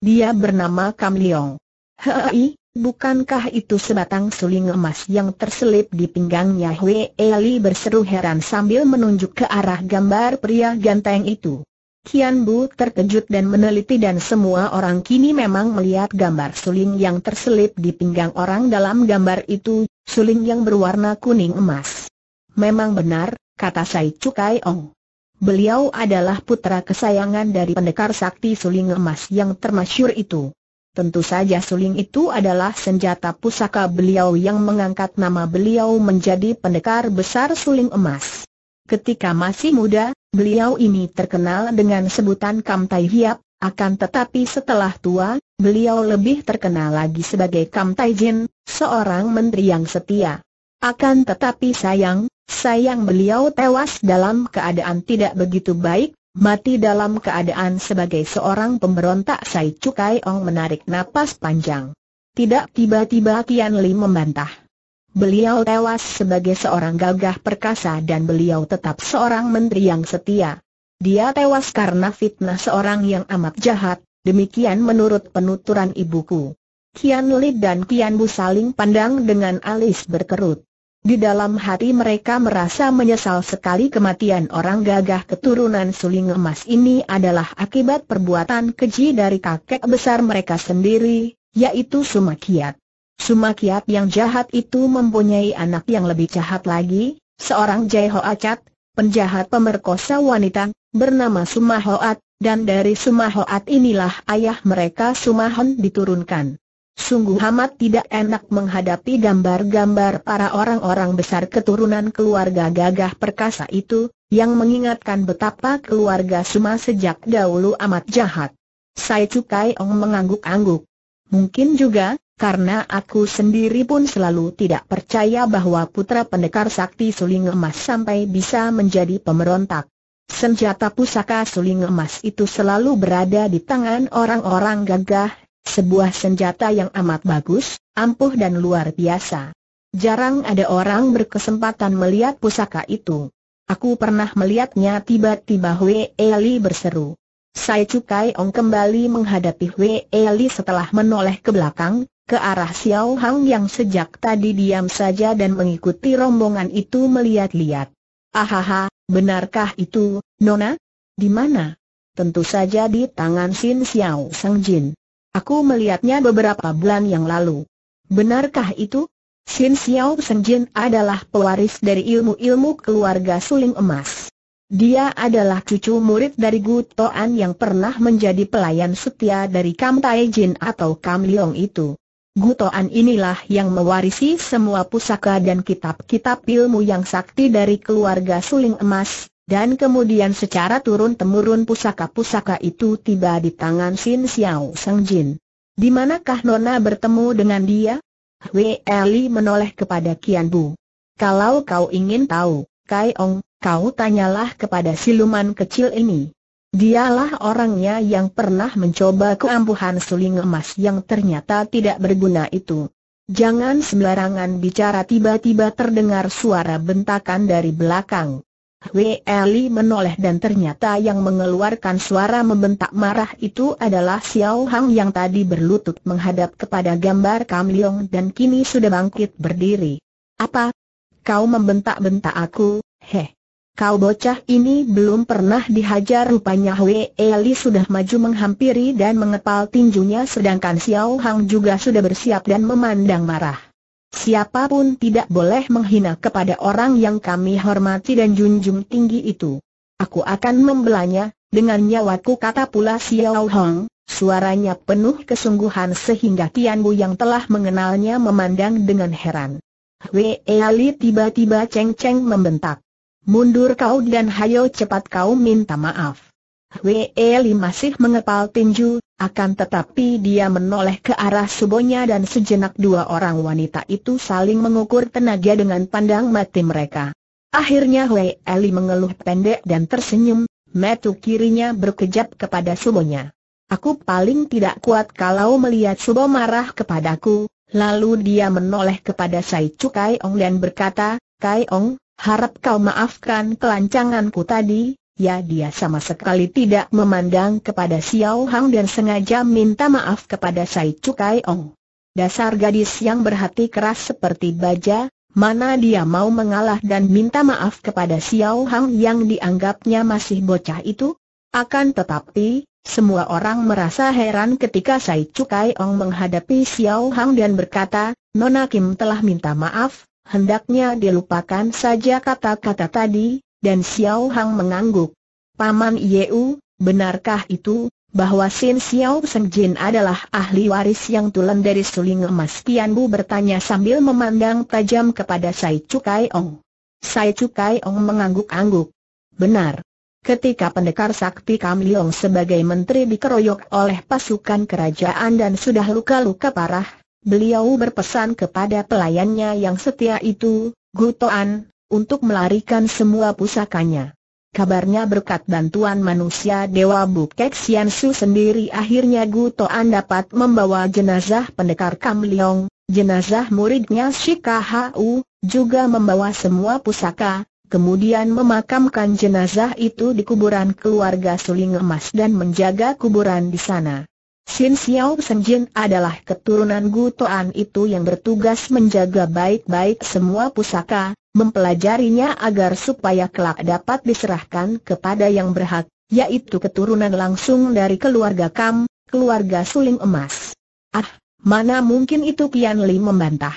Dia bernama Kam Leong. Hei, bukankah itu sebatang suling emas yang terselip di pinggangnya Hwe Eli berseru heran sambil menunjuk ke arah gambar pria ganteng itu. Kian Bu terkejut dan meneliti dan semua orang kini memang melihat gambar suling yang terselip di pinggang orang dalam gambar itu, suling yang berwarna kuning emas. Memang benar, kata Sai Cukai Ong. Beliau adalah putra kesayangan dari pendekar sakti suling emas yang termasyur itu. Tentu saja suling itu adalah senjata pusaka beliau yang mengangkat nama beliau menjadi pendekar besar suling emas. Ketika masih muda, beliau ini terkenal dengan sebutan Kam Hiap, akan tetapi setelah tua, beliau lebih terkenal lagi sebagai Kam Jin, seorang menteri yang setia. Akan tetapi sayang, sayang beliau tewas dalam keadaan tidak begitu baik, mati dalam keadaan sebagai seorang pemberontak Sai Cukai Ong menarik napas panjang. Tidak tiba-tiba Kian Li membantah. Beliau tewas sebagai seorang gagah perkasa dan beliau tetap seorang menteri yang setia. Dia tewas karena fitnah seorang yang amat jahat, demikian menurut penuturan ibuku. Kian Lid dan Kian Bu saling pandang dengan alis berkerut. Di dalam hati mereka merasa menyesal sekali kematian orang gagah keturunan suling emas ini adalah akibat perbuatan keji dari kakek besar mereka sendiri, yaitu Sumakiat. Sumakiat yang jahat itu mempunyai anak yang lebih jahat lagi, seorang Jaiho Acat, penjahat pemerkosa wanita, bernama Sumahoat, dan dari Sumahoat inilah ayah mereka Sumahon diturunkan. Sungguh amat tidak enak menghadapi gambar-gambar para orang-orang besar keturunan keluarga gagah perkasa itu, yang mengingatkan betapa keluarga Suma sejak dahulu amat jahat. Saya Cukai Ong mengangguk-angguk. Mungkin juga, karena aku sendiri pun selalu tidak percaya bahwa putra pendekar sakti suling emas sampai bisa menjadi pemberontak. Senjata pusaka suling emas itu selalu berada di tangan orang-orang gagah sebuah senjata yang amat bagus, ampuh dan luar biasa. Jarang ada orang berkesempatan melihat pusaka itu. Aku pernah melihatnya tiba-tiba Wei Eli berseru. Sai Cukai Ong kembali menghadapi Wei Eli setelah menoleh ke belakang, ke arah Xiao Hang yang sejak tadi diam saja dan mengikuti rombongan itu melihat-lihat. Ahaha, benarkah itu, Nona? Di mana? Tentu saja di tangan Xin Xiao Sang Jin. Aku melihatnya beberapa bulan yang lalu. Benarkah itu? Xin Xiao Senjin adalah pewaris dari ilmu-ilmu keluarga suling emas. Dia adalah cucu murid dari Gu Toan yang pernah menjadi pelayan setia dari Kam Tai Jin atau Kam Leong itu. Gu Toan inilah yang mewarisi semua pusaka dan kitab-kitab ilmu yang sakti dari keluarga suling emas, dan kemudian secara turun-temurun pusaka-pusaka itu tiba di tangan Sin Xiao Sang Jin. Di manakah Nona bertemu dengan dia? Wei Eli menoleh kepada Kian Bu. Kalau kau ingin tahu, Kai Ong, kau tanyalah kepada siluman kecil ini. Dialah orangnya yang pernah mencoba keampuhan suling emas yang ternyata tidak berguna itu. Jangan sembarangan bicara tiba-tiba terdengar suara bentakan dari belakang. Hui Eli menoleh dan ternyata yang mengeluarkan suara membentak marah itu adalah Xiao Hang yang tadi berlutut menghadap kepada gambar Kam Leong dan kini sudah bangkit berdiri. Apa? Kau membentak-bentak aku, heh. Kau bocah ini belum pernah dihajar rupanya Hui Eli sudah maju menghampiri dan mengepal tinjunya sedangkan Xiao Hang juga sudah bersiap dan memandang marah. Siapapun tidak boleh menghina kepada orang yang kami hormati dan junjung tinggi itu. Aku akan membelanya, dengan nyawaku kata pula Xiao Hong, suaranya penuh kesungguhan sehingga Tian Bu yang telah mengenalnya memandang dengan heran. Wei Ali tiba-tiba ceng-ceng membentak. Mundur kau dan hayo cepat kau minta maaf. Wei Ali masih mengepal tinju, akan tetapi dia menoleh ke arah subonya dan sejenak dua orang wanita itu saling mengukur tenaga dengan pandang mati mereka. Akhirnya Hui Eli mengeluh pendek dan tersenyum, metu kirinya berkejap kepada subonya. Aku paling tidak kuat kalau melihat subo marah kepadaku, lalu dia menoleh kepada Sai Chu Kai Ong dan berkata, Kai Ong, harap kau maafkan kelancanganku tadi, Ya dia sama sekali tidak memandang kepada Xiao Hang dan sengaja minta maaf kepada Sai Cukai Ong. Dasar gadis yang berhati keras seperti baja, mana dia mau mengalah dan minta maaf kepada Xiao Hang yang dianggapnya masih bocah itu? Akan tetapi, semua orang merasa heran ketika Sai Cukai Ong menghadapi Xiao Hang dan berkata, Nona Kim telah minta maaf, hendaknya dilupakan saja kata-kata tadi, dan Xiao Hang mengangguk. Paman Yeu, benarkah itu, bahwa Sin Xiao Seng Jin adalah ahli waris yang tulen dari suling emas Tian Bu bertanya sambil memandang tajam kepada Sai Cukai Ong. Sai Cukai Ong mengangguk-angguk. Benar. Ketika pendekar sakti Kam Leong sebagai menteri dikeroyok oleh pasukan kerajaan dan sudah luka-luka parah, beliau berpesan kepada pelayannya yang setia itu, Gu Toan untuk melarikan semua pusakanya. Kabarnya berkat bantuan manusia Dewa Bukek Siansu sendiri akhirnya Gutoan dapat membawa jenazah pendekar Kam Leong, jenazah muridnya Shika Hau, juga membawa semua pusaka, kemudian memakamkan jenazah itu di kuburan keluarga Suling Emas dan menjaga kuburan di sana. Sin Xiao Senjin adalah keturunan Gutoan itu yang bertugas menjaga baik-baik semua pusaka, mempelajarinya agar supaya kelak dapat diserahkan kepada yang berhak, yaitu keturunan langsung dari keluarga Kam, keluarga Suling Emas. Ah, mana mungkin itu Kian Li membantah.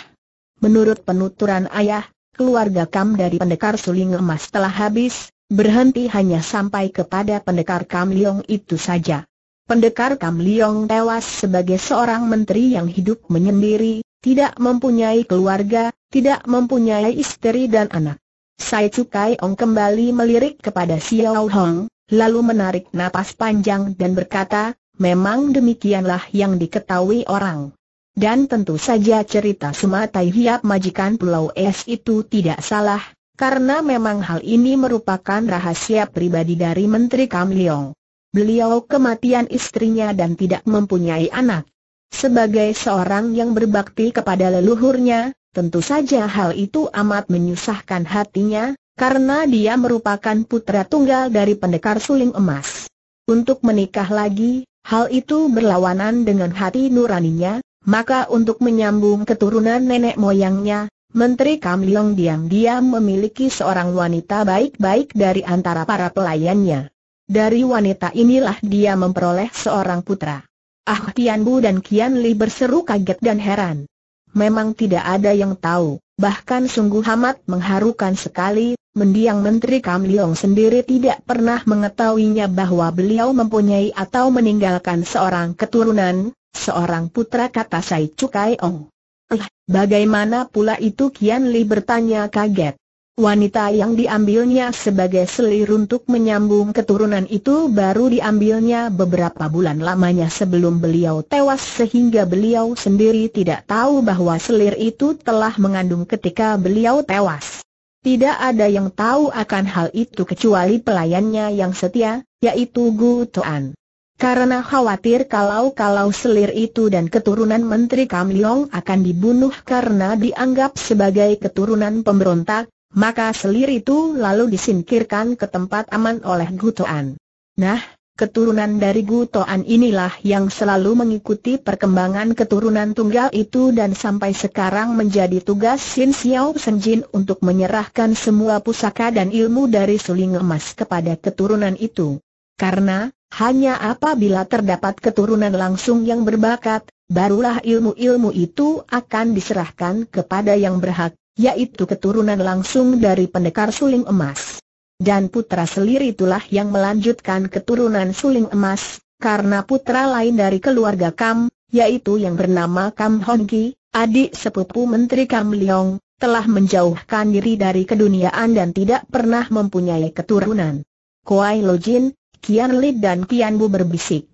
Menurut penuturan ayah, keluarga Kam dari pendekar Suling Emas telah habis, berhenti hanya sampai kepada pendekar Kam Liong itu saja. Pendekar Kam Liong tewas sebagai seorang menteri yang hidup menyendiri, tidak mempunyai keluarga, tidak mempunyai istri dan anak. Sai Cukai Ong kembali melirik kepada Xiao Hong, lalu menarik napas panjang dan berkata, memang demikianlah yang diketahui orang. Dan tentu saja cerita Sumatai Hiap majikan Pulau Es itu tidak salah, karena memang hal ini merupakan rahasia pribadi dari Menteri Kam Leong. Beliau kematian istrinya dan tidak mempunyai anak. Sebagai seorang yang berbakti kepada leluhurnya, tentu saja hal itu amat menyusahkan hatinya, karena dia merupakan putra tunggal dari pendekar suling emas. Untuk menikah lagi, hal itu berlawanan dengan hati nuraninya, maka untuk menyambung keturunan nenek moyangnya, Menteri Kam Leong diam-diam memiliki seorang wanita baik-baik dari antara para pelayannya. Dari wanita inilah dia memperoleh seorang putra. Ah Tianbu dan Kian Li berseru kaget dan heran. Memang tidak ada yang tahu, bahkan sungguh amat mengharukan sekali, mendiang Menteri Kam Liong sendiri tidak pernah mengetahuinya bahwa beliau mempunyai atau meninggalkan seorang keturunan, seorang putra kata Sai Cukai Ong. Eh, bagaimana pula itu Kian Li bertanya kaget. Wanita yang diambilnya sebagai selir untuk menyambung keturunan itu baru diambilnya beberapa bulan lamanya sebelum beliau tewas sehingga beliau sendiri tidak tahu bahwa selir itu telah mengandung ketika beliau tewas. Tidak ada yang tahu akan hal itu kecuali pelayannya yang setia, yaitu Gu Tuan. Karena khawatir kalau-kalau selir itu dan keturunan Menteri Kam Leong akan dibunuh karena dianggap sebagai keturunan pemberontak, maka selir itu lalu disingkirkan ke tempat aman oleh Gutoan. Nah, keturunan dari Gutoan inilah yang selalu mengikuti perkembangan keturunan tunggal itu dan sampai sekarang menjadi tugas Sin Xiao Senjin untuk menyerahkan semua pusaka dan ilmu dari suling emas kepada keturunan itu. Karena, hanya apabila terdapat keturunan langsung yang berbakat, barulah ilmu-ilmu itu akan diserahkan kepada yang berhak yaitu keturunan langsung dari pendekar suling emas. Dan putra selir itulah yang melanjutkan keturunan suling emas, karena putra lain dari keluarga Kam, yaitu yang bernama Kam Hongki, adik sepupu Menteri Kam Leong, telah menjauhkan diri dari keduniaan dan tidak pernah mempunyai keturunan. Kuai Lojin, Kian Li dan Kian Bu berbisik.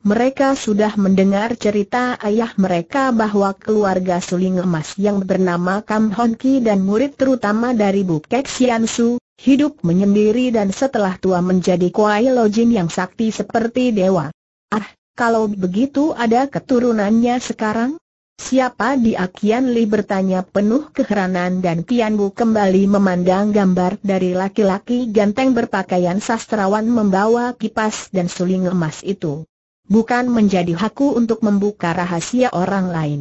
Mereka sudah mendengar cerita ayah mereka bahwa keluarga suling emas yang bernama Kam Hon Ki dan murid terutama dari Bu Kek Sian Su, hidup menyendiri dan setelah tua menjadi Kuai Jin yang sakti seperti dewa. Ah, kalau begitu ada keturunannya sekarang? Siapa dia Kian Li bertanya penuh keheranan dan Kian Bu kembali memandang gambar dari laki-laki ganteng berpakaian sastrawan membawa kipas dan suling emas itu bukan menjadi hakku untuk membuka rahasia orang lain.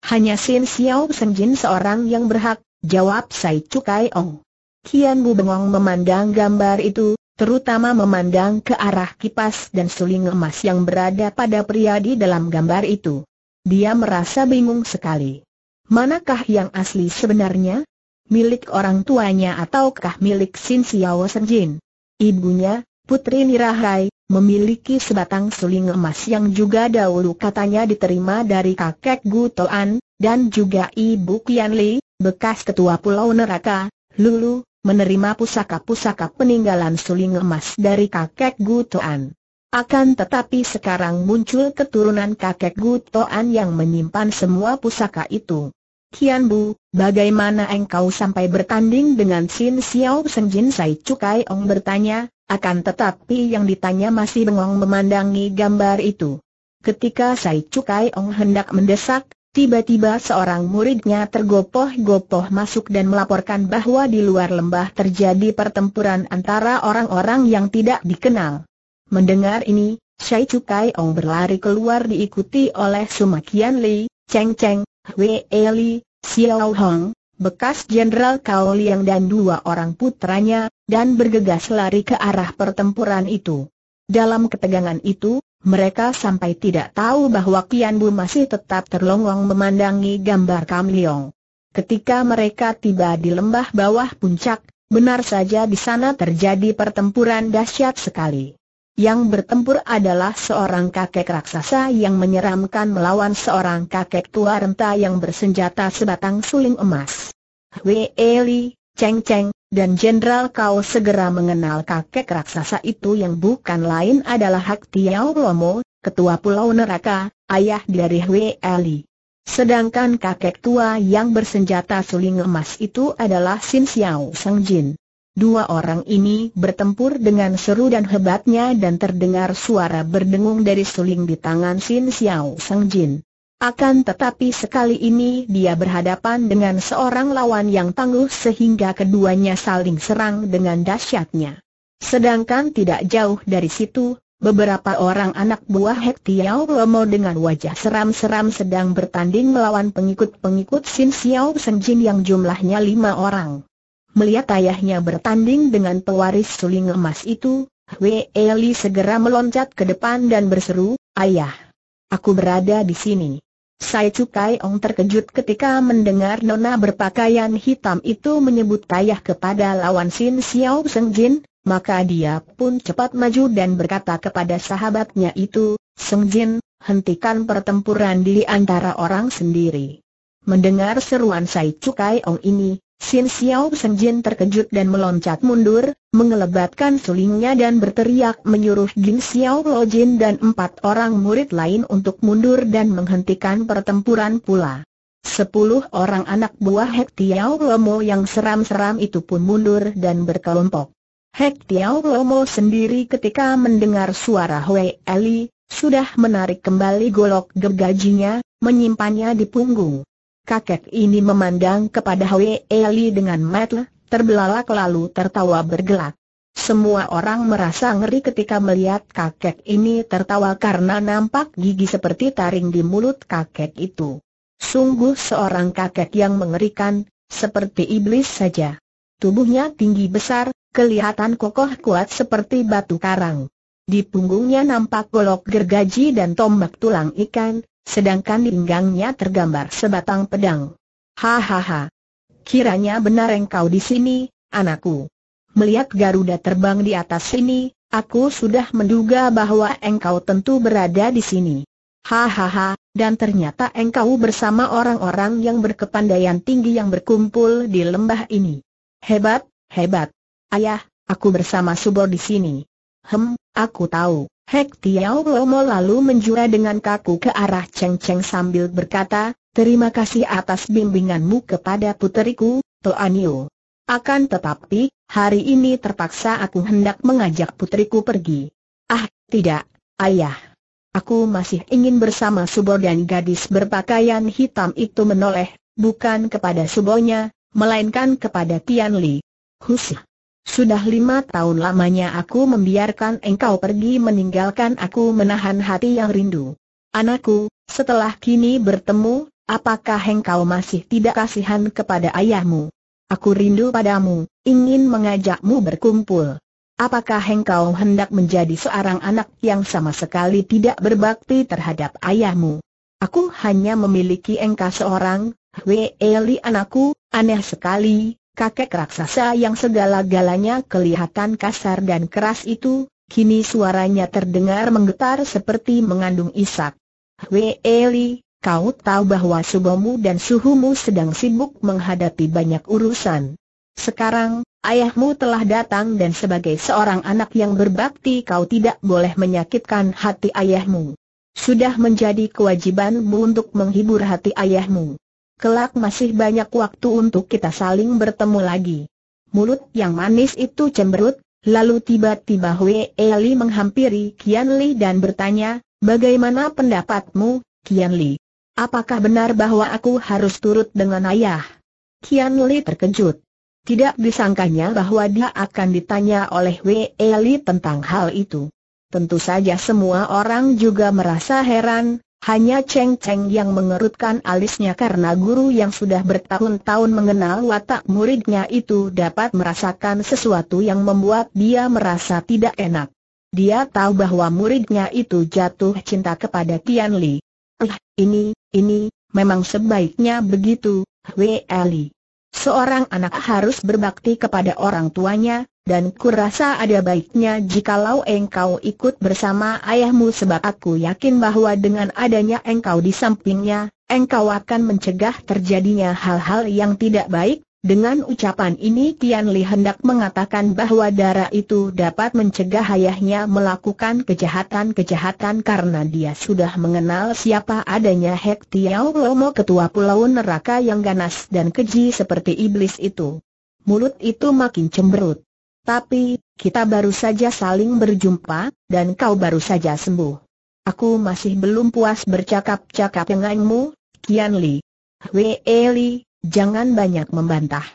Hanya Sin Xiao Senjin Jin seorang yang berhak, jawab Sai Cukai Ong. Kian Bu Bengong memandang gambar itu, terutama memandang ke arah kipas dan suling emas yang berada pada pria di dalam gambar itu. Dia merasa bingung sekali. Manakah yang asli sebenarnya? Milik orang tuanya ataukah milik Sin Xiao Senjin? Ibunya, Putri Nirahai, memiliki sebatang suling emas yang juga dahulu katanya diterima dari kakek Gu Toan, dan juga Ibu Kian Li, bekas ketua Pulau Neraka, Lulu, menerima pusaka-pusaka peninggalan suling emas dari kakek Gu Toan. Akan tetapi sekarang muncul keturunan kakek Gu Toan yang menyimpan semua pusaka itu. Kian Bu, bagaimana engkau sampai bertanding dengan Sin Xiao Senjin Sai Cukai Ong bertanya, akan tetapi yang ditanya masih bengong memandangi gambar itu. Ketika Sai Cukai Ong hendak mendesak, tiba-tiba seorang muridnya tergopoh-gopoh masuk dan melaporkan bahwa di luar lembah terjadi pertempuran antara orang-orang yang tidak dikenal. Mendengar ini, Sai Cukai Ong berlari keluar diikuti oleh Sumakian Li, Cheng Cheng, Wei Li, Xiao Hong, bekas Jenderal Kao Liang dan dua orang putranya, dan bergegas lari ke arah pertempuran itu. Dalam ketegangan itu, mereka sampai tidak tahu bahwa Kian Bu masih tetap terlongong memandangi gambar Kam Ketika mereka tiba di lembah bawah puncak, benar saja di sana terjadi pertempuran dahsyat sekali. Yang bertempur adalah seorang kakek raksasa yang menyeramkan melawan seorang kakek tua renta yang bersenjata sebatang suling emas. Wei Li, Cheng Cheng, dan Jenderal Kau segera mengenal kakek raksasa itu yang bukan lain adalah Hak Tiao Lomo, ketua Pulau Neraka, ayah dari Wei Li. Sedangkan kakek tua yang bersenjata suling emas itu adalah Sin Xiao Sang Jin. Dua orang ini bertempur dengan seru dan hebatnya dan terdengar suara berdengung dari suling di tangan Sin Xiao Sang Jin. Akan tetapi sekali ini dia berhadapan dengan seorang lawan yang tangguh sehingga keduanya saling serang dengan dahsyatnya. Sedangkan tidak jauh dari situ, beberapa orang anak buah Hek Tiao Lomo dengan wajah seram-seram sedang bertanding melawan pengikut-pengikut Sin Xiao Senjin yang jumlahnya lima orang. Melihat ayahnya bertanding dengan pewaris suling emas itu, Wei Eli segera meloncat ke depan dan berseru, Ayah! Aku berada di sini. Sai Cukai Ong terkejut ketika mendengar nona berpakaian hitam itu menyebut payah kepada lawan Sin Xiao Seng Jin, maka dia pun cepat maju dan berkata kepada sahabatnya itu, Seng Jin, hentikan pertempuran di antara orang sendiri. Mendengar seruan Sai Cukai Ong ini, Sin Xiao Senjin terkejut dan meloncat mundur, mengelebatkan sulingnya dan berteriak menyuruh Jin Xiao Lo Jin dan empat orang murid lain untuk mundur dan menghentikan pertempuran pula. Sepuluh orang anak buah Hek Tiao Mo yang seram-seram itu pun mundur dan berkelompok. Hek Tiao Mo sendiri ketika mendengar suara Hui Eli, sudah menarik kembali golok gergajinya, menyimpannya di punggung. Kakek ini memandang kepada Hwe Eli dengan mata terbelalak lalu tertawa bergelak. Semua orang merasa ngeri ketika melihat kakek ini tertawa karena nampak gigi seperti taring di mulut kakek itu. Sungguh seorang kakek yang mengerikan, seperti iblis saja. Tubuhnya tinggi besar, kelihatan kokoh kuat seperti batu karang. Di punggungnya nampak golok gergaji dan tombak tulang ikan, sedangkan di pinggangnya tergambar sebatang pedang. Hahaha. Kiranya benar engkau di sini, anakku. Melihat Garuda terbang di atas sini, aku sudah menduga bahwa engkau tentu berada di sini. Hahaha, dan ternyata engkau bersama orang-orang yang berkepandaian tinggi yang berkumpul di lembah ini. Hebat, hebat. Ayah, aku bersama Subor di sini. Hem, aku tahu. Hek Tiao Lomo lalu menjura dengan kaku ke arah Cheng Cheng sambil berkata, Terima kasih atas bimbinganmu kepada puteriku, Toanio. Akan tetapi, hari ini terpaksa aku hendak mengajak puteriku pergi. Ah, tidak, ayah. Aku masih ingin bersama Subo dan gadis berpakaian hitam itu menoleh, bukan kepada Subonya, melainkan kepada Tian Li. Husih. Sudah lima tahun lamanya aku membiarkan engkau pergi meninggalkan aku menahan hati yang rindu. Anakku, setelah kini bertemu, apakah engkau masih tidak kasihan kepada ayahmu? Aku rindu padamu, ingin mengajakmu berkumpul. Apakah engkau hendak menjadi seorang anak yang sama sekali tidak berbakti terhadap ayahmu? Aku hanya memiliki engkau seorang, Wei anakku, aneh sekali, kakek raksasa yang segala-galanya kelihatan kasar dan keras itu, kini suaranya terdengar menggetar seperti mengandung isak. Wei kau tahu bahwa subomu dan suhumu sedang sibuk menghadapi banyak urusan. Sekarang, ayahmu telah datang dan sebagai seorang anak yang berbakti kau tidak boleh menyakitkan hati ayahmu. Sudah menjadi kewajibanmu untuk menghibur hati ayahmu. Kelak masih banyak waktu untuk kita saling bertemu lagi. Mulut yang manis itu cemberut, lalu tiba-tiba Wei Li menghampiri Kian Li dan bertanya, bagaimana pendapatmu, Kian Li? Apakah benar bahwa aku harus turut dengan ayah? Kian Li terkejut. Tidak disangkanya bahwa dia akan ditanya oleh Wei Li tentang hal itu. Tentu saja semua orang juga merasa heran, hanya Cheng Cheng yang mengerutkan alisnya karena guru yang sudah bertahun-tahun mengenal watak muridnya itu dapat merasakan sesuatu yang membuat dia merasa tidak enak. Dia tahu bahwa muridnya itu jatuh cinta kepada Tian Li. Eh, ini, ini, memang sebaiknya begitu, Wei Li. Seorang anak harus berbakti kepada orang tuanya, dan kurasa ada baiknya jikalau engkau ikut bersama ayahmu sebab aku yakin bahwa dengan adanya engkau di sampingnya, engkau akan mencegah terjadinya hal-hal yang tidak baik. Dengan ucapan ini Tian Li hendak mengatakan bahwa darah itu dapat mencegah ayahnya melakukan kejahatan-kejahatan karena dia sudah mengenal siapa adanya Hek Tiao Lomo ketua pulau neraka yang ganas dan keji seperti iblis itu. Mulut itu makin cemberut. Tapi, kita baru saja saling berjumpa, dan kau baru saja sembuh. Aku masih belum puas bercakap-cakap denganmu, Kian Li. Wee Li, jangan banyak membantah.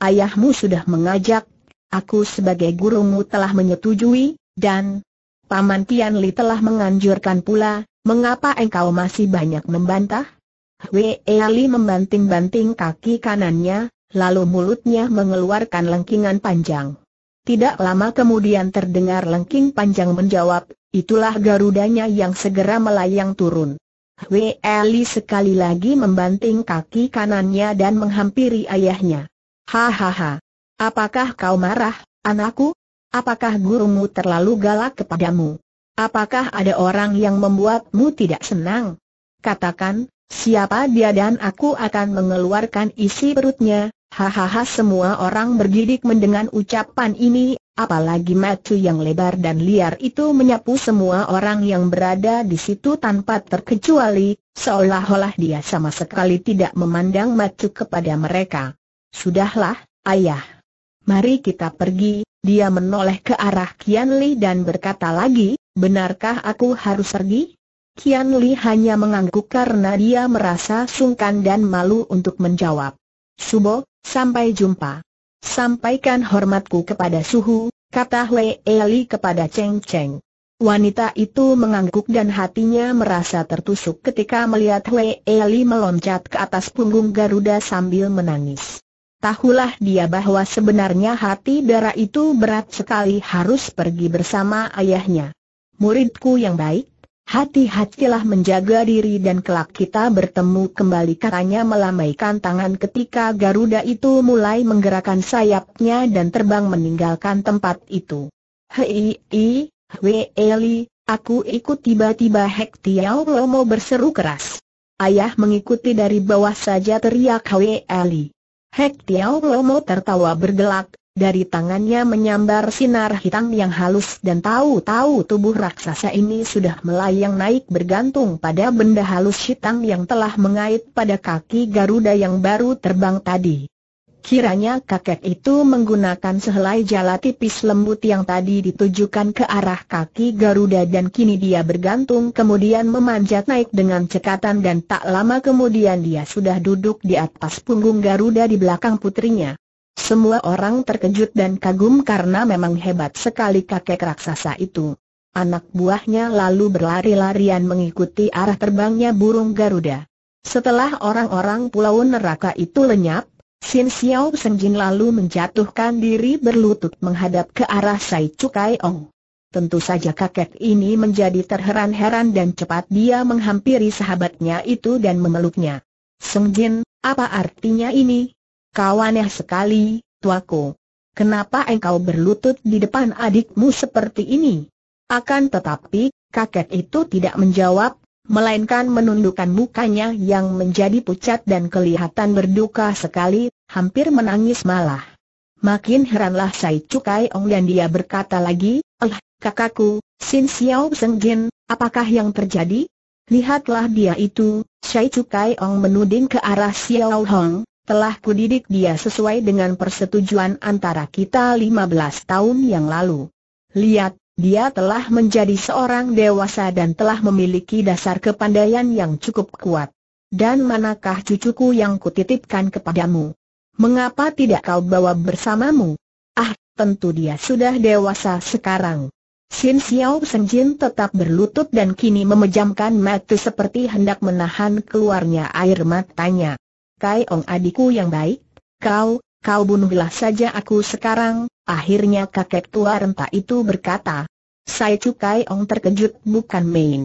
Ayahmu sudah mengajak, aku sebagai gurumu telah menyetujui, dan Paman Tian Li telah menganjurkan pula, mengapa engkau masih banyak membantah? Wee Li membanting-banting kaki kanannya, lalu mulutnya mengeluarkan lengkingan panjang. Tidak lama kemudian terdengar Lengking panjang menjawab, itulah garudanya yang segera melayang turun. Hui Eli sekali lagi membanting kaki kanannya dan menghampiri ayahnya. Hahaha. Apakah kau marah, anakku? Apakah gurumu terlalu galak kepadamu? Apakah ada orang yang membuatmu tidak senang? Katakan, siapa dia dan aku akan mengeluarkan isi perutnya, Hahaha semua orang bergidik mendengar ucapan ini, apalagi matu yang lebar dan liar itu menyapu semua orang yang berada di situ tanpa terkecuali, seolah-olah dia sama sekali tidak memandang matu kepada mereka. Sudahlah, ayah. Mari kita pergi, dia menoleh ke arah Kian Li dan berkata lagi, benarkah aku harus pergi? Kian Li hanya mengangguk karena dia merasa sungkan dan malu untuk menjawab. Subo, Sampai jumpa. Sampaikan hormatku kepada Suhu, kata Hwe Eli kepada Cheng Cheng. Wanita itu mengangguk dan hatinya merasa tertusuk ketika melihat Hwe Eli meloncat ke atas punggung Garuda sambil menangis. Tahulah dia bahwa sebenarnya hati darah itu berat sekali harus pergi bersama ayahnya. Muridku yang baik, Hati-hatilah menjaga diri dan kelak kita bertemu kembali katanya melambaikan tangan ketika Garuda itu mulai menggerakkan sayapnya dan terbang meninggalkan tempat itu. Hei, i, we Eli, aku ikut tiba-tiba Hek Tiao Lomo berseru keras. Ayah mengikuti dari bawah saja teriak Hei Eli. Hek Tiao Lomo tertawa bergelak, dari tangannya menyambar sinar hitam yang halus dan tahu-tahu tubuh raksasa ini sudah melayang naik bergantung pada benda halus hitam yang telah mengait pada kaki Garuda yang baru terbang tadi. Kiranya kakek itu menggunakan sehelai jala tipis lembut yang tadi ditujukan ke arah kaki Garuda dan kini dia bergantung kemudian memanjat naik dengan cekatan dan tak lama kemudian dia sudah duduk di atas punggung Garuda di belakang putrinya. Semua orang terkejut dan kagum karena memang hebat sekali kakek raksasa itu. Anak buahnya lalu berlari-larian mengikuti arah terbangnya burung Garuda. Setelah orang-orang pulau neraka itu lenyap, Sin Xiao Senjin lalu menjatuhkan diri berlutut menghadap ke arah Sai Cukai Ong. Tentu saja kakek ini menjadi terheran-heran dan cepat dia menghampiri sahabatnya itu dan memeluknya. Jin, apa artinya ini? Kau aneh sekali, tuaku. Kenapa engkau berlutut di depan adikmu seperti ini? Akan tetapi, kakek itu tidak menjawab, melainkan menundukkan mukanya yang menjadi pucat dan kelihatan berduka sekali, hampir menangis malah. Makin heranlah Sai Cukai Ong dan dia berkata lagi, lah, kakakku, Sin Xiao Seng Jin, apakah yang terjadi? Lihatlah dia itu, Sai Cukai Ong menuding ke arah Xiao Hong, telah kudidik dia sesuai dengan persetujuan antara kita 15 tahun yang lalu. Lihat, dia telah menjadi seorang dewasa dan telah memiliki dasar kepandaian yang cukup kuat. Dan manakah cucuku yang kutitipkan kepadamu? Mengapa tidak kau bawa bersamamu? Ah, tentu dia sudah dewasa sekarang. Sin Xiao Senjin tetap berlutut dan kini memejamkan mata seperti hendak menahan keluarnya air matanya. Kai Ong adikku yang baik. Kau, kau bunuhlah saja aku sekarang, akhirnya kakek tua renta itu berkata. Sai Chu Kai Ong terkejut bukan main.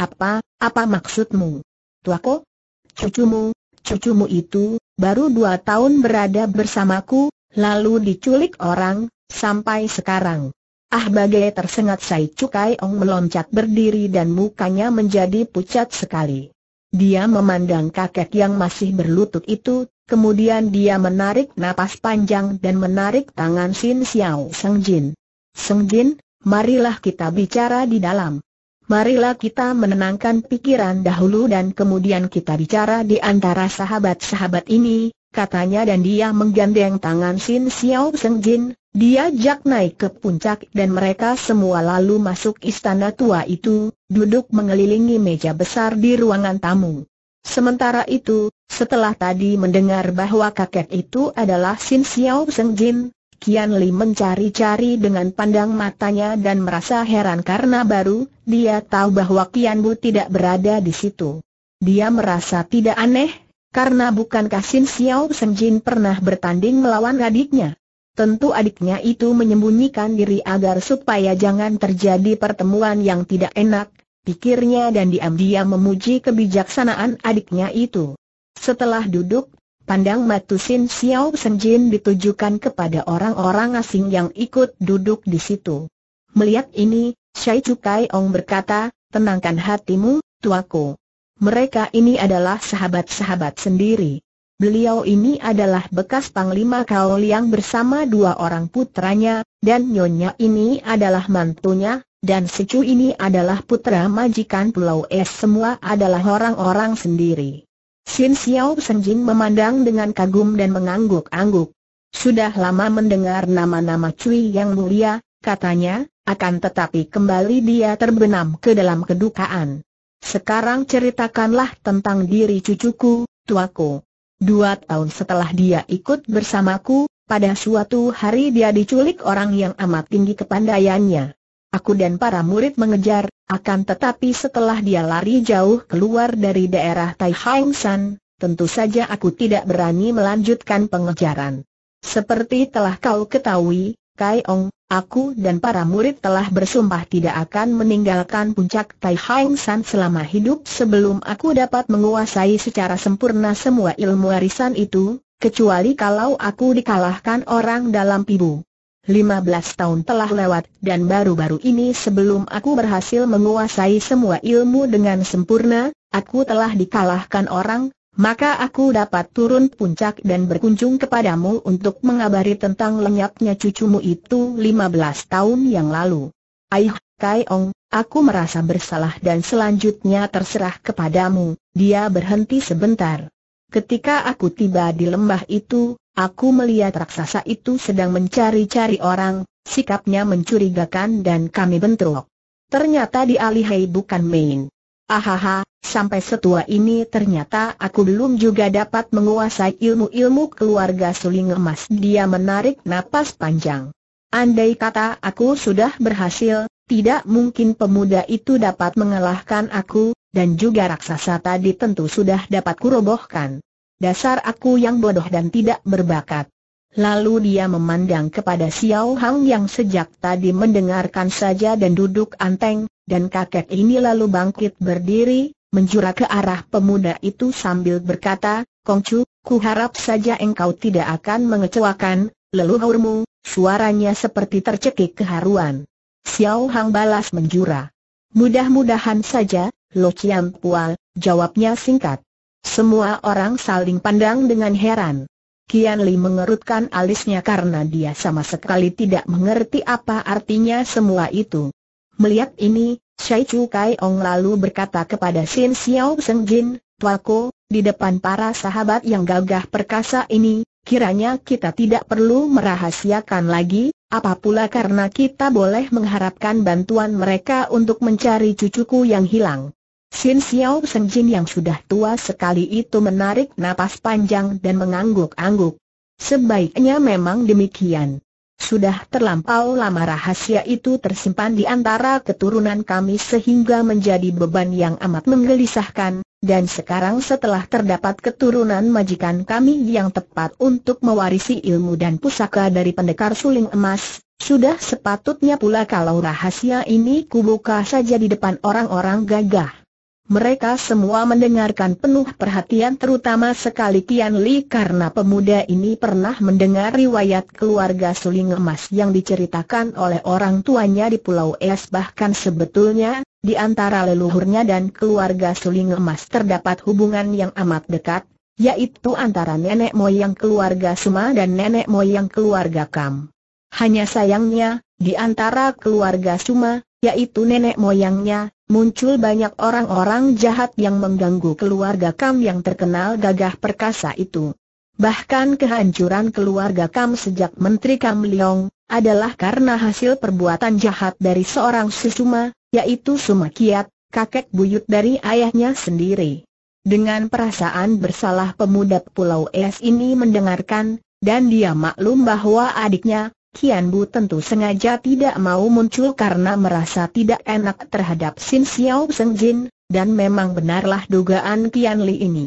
Apa, apa maksudmu? Tuako? Cucumu, cucumu itu, baru dua tahun berada bersamaku, lalu diculik orang, sampai sekarang. Ah bagai tersengat Sai Chu Kai Ong meloncat berdiri dan mukanya menjadi pucat sekali. Dia memandang kakek yang masih berlutut itu, kemudian dia menarik napas panjang dan menarik tangan Sin Xiao Seng Jin. Seng Jin, marilah kita bicara di dalam. Marilah kita menenangkan pikiran dahulu dan kemudian kita bicara di antara sahabat-sahabat ini, katanya dan dia menggandeng tangan Sin Xiao Seng Jin, Diajak naik ke puncak dan mereka semua lalu masuk istana tua itu, duduk mengelilingi meja besar di ruangan tamu. Sementara itu, setelah tadi mendengar bahwa kakek itu adalah Sin Xiao Zeng Jin, Kian Li mencari-cari dengan pandang matanya dan merasa heran karena baru, dia tahu bahwa Kian Bu tidak berada di situ. Dia merasa tidak aneh, karena bukankah Sin Xiao Zeng Jin pernah bertanding melawan adiknya? Tentu adiknya itu menyembunyikan diri agar supaya jangan terjadi pertemuan yang tidak enak, pikirnya dan diam-diam memuji kebijaksanaan adiknya itu. Setelah duduk, pandang Matusin Xiao Senjin ditujukan kepada orang-orang asing yang ikut duduk di situ. Melihat ini, Shai Cukai Ong berkata, tenangkan hatimu, tuaku. Mereka ini adalah sahabat-sahabat sendiri. Beliau ini adalah bekas Panglima Kaul yang bersama dua orang putranya, dan Nyonya ini adalah mantunya, dan Secu ini adalah putra majikan Pulau Es semua adalah orang-orang sendiri. Sin Xiao Senjin memandang dengan kagum dan mengangguk-angguk. Sudah lama mendengar nama-nama Cui yang mulia, katanya, akan tetapi kembali dia terbenam ke dalam kedukaan. Sekarang ceritakanlah tentang diri cucuku, tuaku. Dua tahun setelah dia ikut bersamaku, pada suatu hari dia diculik orang yang amat tinggi kepandaiannya. Aku dan para murid mengejar, akan tetapi setelah dia lari jauh keluar dari daerah Tai Hang San, tentu saja aku tidak berani melanjutkan pengejaran. Seperti telah kau ketahui, Kai Ong, aku dan para murid telah bersumpah tidak akan meninggalkan puncak Tai Hang San selama hidup sebelum aku dapat menguasai secara sempurna semua ilmu warisan itu, kecuali kalau aku dikalahkan orang dalam pibu. 15 tahun telah lewat dan baru-baru ini sebelum aku berhasil menguasai semua ilmu dengan sempurna, aku telah dikalahkan orang, maka aku dapat turun puncak dan berkunjung kepadamu untuk mengabari tentang lenyapnya cucumu itu 15 tahun yang lalu. Aih, Kai Ong, aku merasa bersalah dan selanjutnya terserah kepadamu. Dia berhenti sebentar. Ketika aku tiba di lembah itu, aku melihat raksasa itu sedang mencari-cari orang, sikapnya mencurigakan dan kami bentrok. Ternyata di Alihai bukan main. Ahaha, Sampai setua ini ternyata aku belum juga dapat menguasai ilmu-ilmu keluarga suling emas Dia menarik napas panjang Andai kata aku sudah berhasil, tidak mungkin pemuda itu dapat mengalahkan aku, dan juga raksasa tadi tentu sudah dapat kurobohkan. Dasar aku yang bodoh dan tidak berbakat. Lalu dia memandang kepada Xiao Hang yang sejak tadi mendengarkan saja dan duduk anteng, dan kakek ini lalu bangkit berdiri, menjura ke arah pemuda itu sambil berkata, Kongcu, ku harap saja engkau tidak akan mengecewakan, leluhurmu, suaranya seperti tercekik keharuan. Xiao Hang balas menjura. Mudah-mudahan saja, Lo Chiang Pual, jawabnya singkat. Semua orang saling pandang dengan heran. Kian Li mengerutkan alisnya karena dia sama sekali tidak mengerti apa artinya semua itu. Melihat ini, Shai Chu Kai Ong lalu berkata kepada Sin Xiao Seng Jin, Tuako, di depan para sahabat yang gagah perkasa ini, kiranya kita tidak perlu merahasiakan lagi, apapula karena kita boleh mengharapkan bantuan mereka untuk mencari cucuku yang hilang. Sin Xiao Seng Jin yang sudah tua sekali itu menarik napas panjang dan mengangguk-angguk. Sebaiknya memang demikian. Sudah terlampau lama rahasia itu tersimpan di antara keturunan kami sehingga menjadi beban yang amat menggelisahkan, dan sekarang setelah terdapat keturunan majikan kami yang tepat untuk mewarisi ilmu dan pusaka dari pendekar suling emas, sudah sepatutnya pula kalau rahasia ini kubuka saja di depan orang-orang gagah. Mereka semua mendengarkan penuh perhatian terutama sekali Kian Li karena pemuda ini pernah mendengar riwayat keluarga Suling Emas yang diceritakan oleh orang tuanya di Pulau Es bahkan sebetulnya, di antara leluhurnya dan keluarga Suling Emas terdapat hubungan yang amat dekat, yaitu antara nenek moyang keluarga Suma dan nenek moyang keluarga Kam. Hanya sayangnya, di antara keluarga Suma, yaitu nenek moyangnya, muncul banyak orang-orang jahat yang mengganggu keluarga Kam yang terkenal gagah perkasa itu. Bahkan kehancuran keluarga Kam sejak Menteri Kam Leong adalah karena hasil perbuatan jahat dari seorang Susuma, yaitu Sumakiat, kakek buyut dari ayahnya sendiri. Dengan perasaan bersalah pemuda Pulau Es ini mendengarkan, dan dia maklum bahwa adiknya, Kian Bu tentu sengaja tidak mau muncul karena merasa tidak enak terhadap Sin Xiao Zeng Jin, dan memang benarlah dugaan Kian Li ini.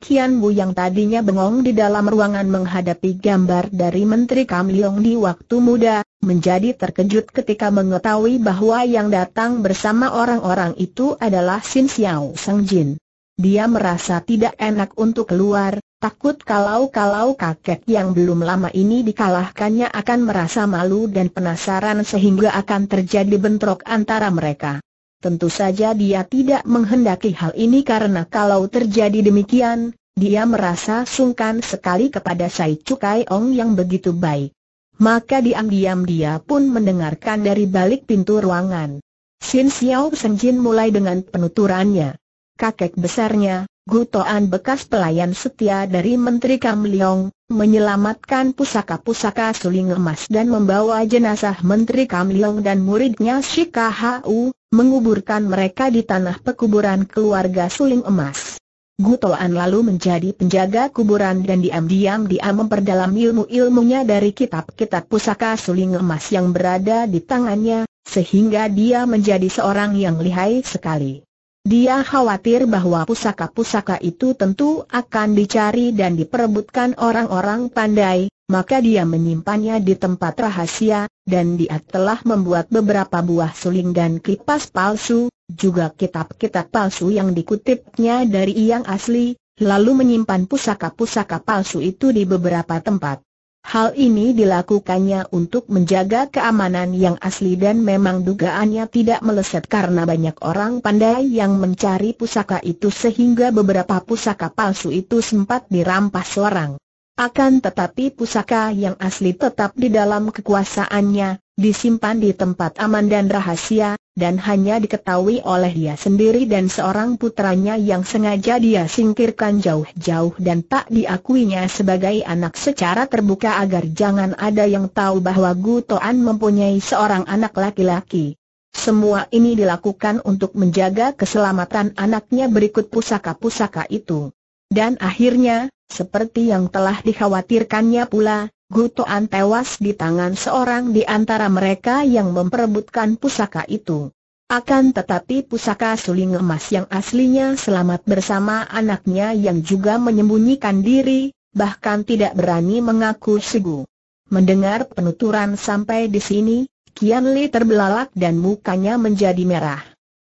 Kian Bu yang tadinya bengong di dalam ruangan menghadapi gambar dari Menteri Kam Leong di waktu muda, menjadi terkejut ketika mengetahui bahwa yang datang bersama orang-orang itu adalah Sin Xiao Seng Jin. Dia merasa tidak enak untuk keluar, Takut kalau-kalau kakek yang belum lama ini dikalahkannya akan merasa malu dan penasaran sehingga akan terjadi bentrok antara mereka. Tentu saja dia tidak menghendaki hal ini karena kalau terjadi demikian, dia merasa sungkan sekali kepada Sai Cukai Ong yang begitu baik. Maka diam-diam dia pun mendengarkan dari balik pintu ruangan. Sin Xiao Senjin mulai dengan penuturannya. Kakek besarnya, Gutoan bekas pelayan setia dari Menteri Kam Leong, menyelamatkan pusaka-pusaka suling emas dan membawa jenazah Menteri Kam Leong dan muridnya Shika Hau, menguburkan mereka di tanah pekuburan keluarga suling emas. Gutoan lalu menjadi penjaga kuburan dan diam-diam dia memperdalam ilmu-ilmunya dari kitab-kitab pusaka suling emas yang berada di tangannya, sehingga dia menjadi seorang yang lihai sekali. Dia khawatir bahwa pusaka-pusaka itu tentu akan dicari dan diperebutkan orang-orang pandai, maka dia menyimpannya di tempat rahasia, dan dia telah membuat beberapa buah suling dan kipas palsu, juga kitab-kitab palsu yang dikutipnya dari yang asli, lalu menyimpan pusaka-pusaka palsu itu di beberapa tempat. Hal ini dilakukannya untuk menjaga keamanan yang asli dan memang dugaannya tidak meleset karena banyak orang pandai yang mencari pusaka itu sehingga beberapa pusaka palsu itu sempat dirampas orang. Akan tetapi pusaka yang asli tetap di dalam kekuasaannya, disimpan di tempat aman dan rahasia, dan hanya diketahui oleh dia sendiri dan seorang putranya yang sengaja dia singkirkan jauh-jauh dan tak diakuinya sebagai anak secara terbuka agar jangan ada yang tahu bahwa Gutoan mempunyai seorang anak laki-laki. Semua ini dilakukan untuk menjaga keselamatan anaknya berikut pusaka-pusaka itu. Dan akhirnya, seperti yang telah dikhawatirkannya pula, Gutoan tewas di tangan seorang di antara mereka yang memperebutkan pusaka itu. Akan tetapi pusaka suling emas yang aslinya selamat bersama anaknya yang juga menyembunyikan diri, bahkan tidak berani mengaku segu. Mendengar penuturan sampai di sini, Kian Li terbelalak dan mukanya menjadi merah.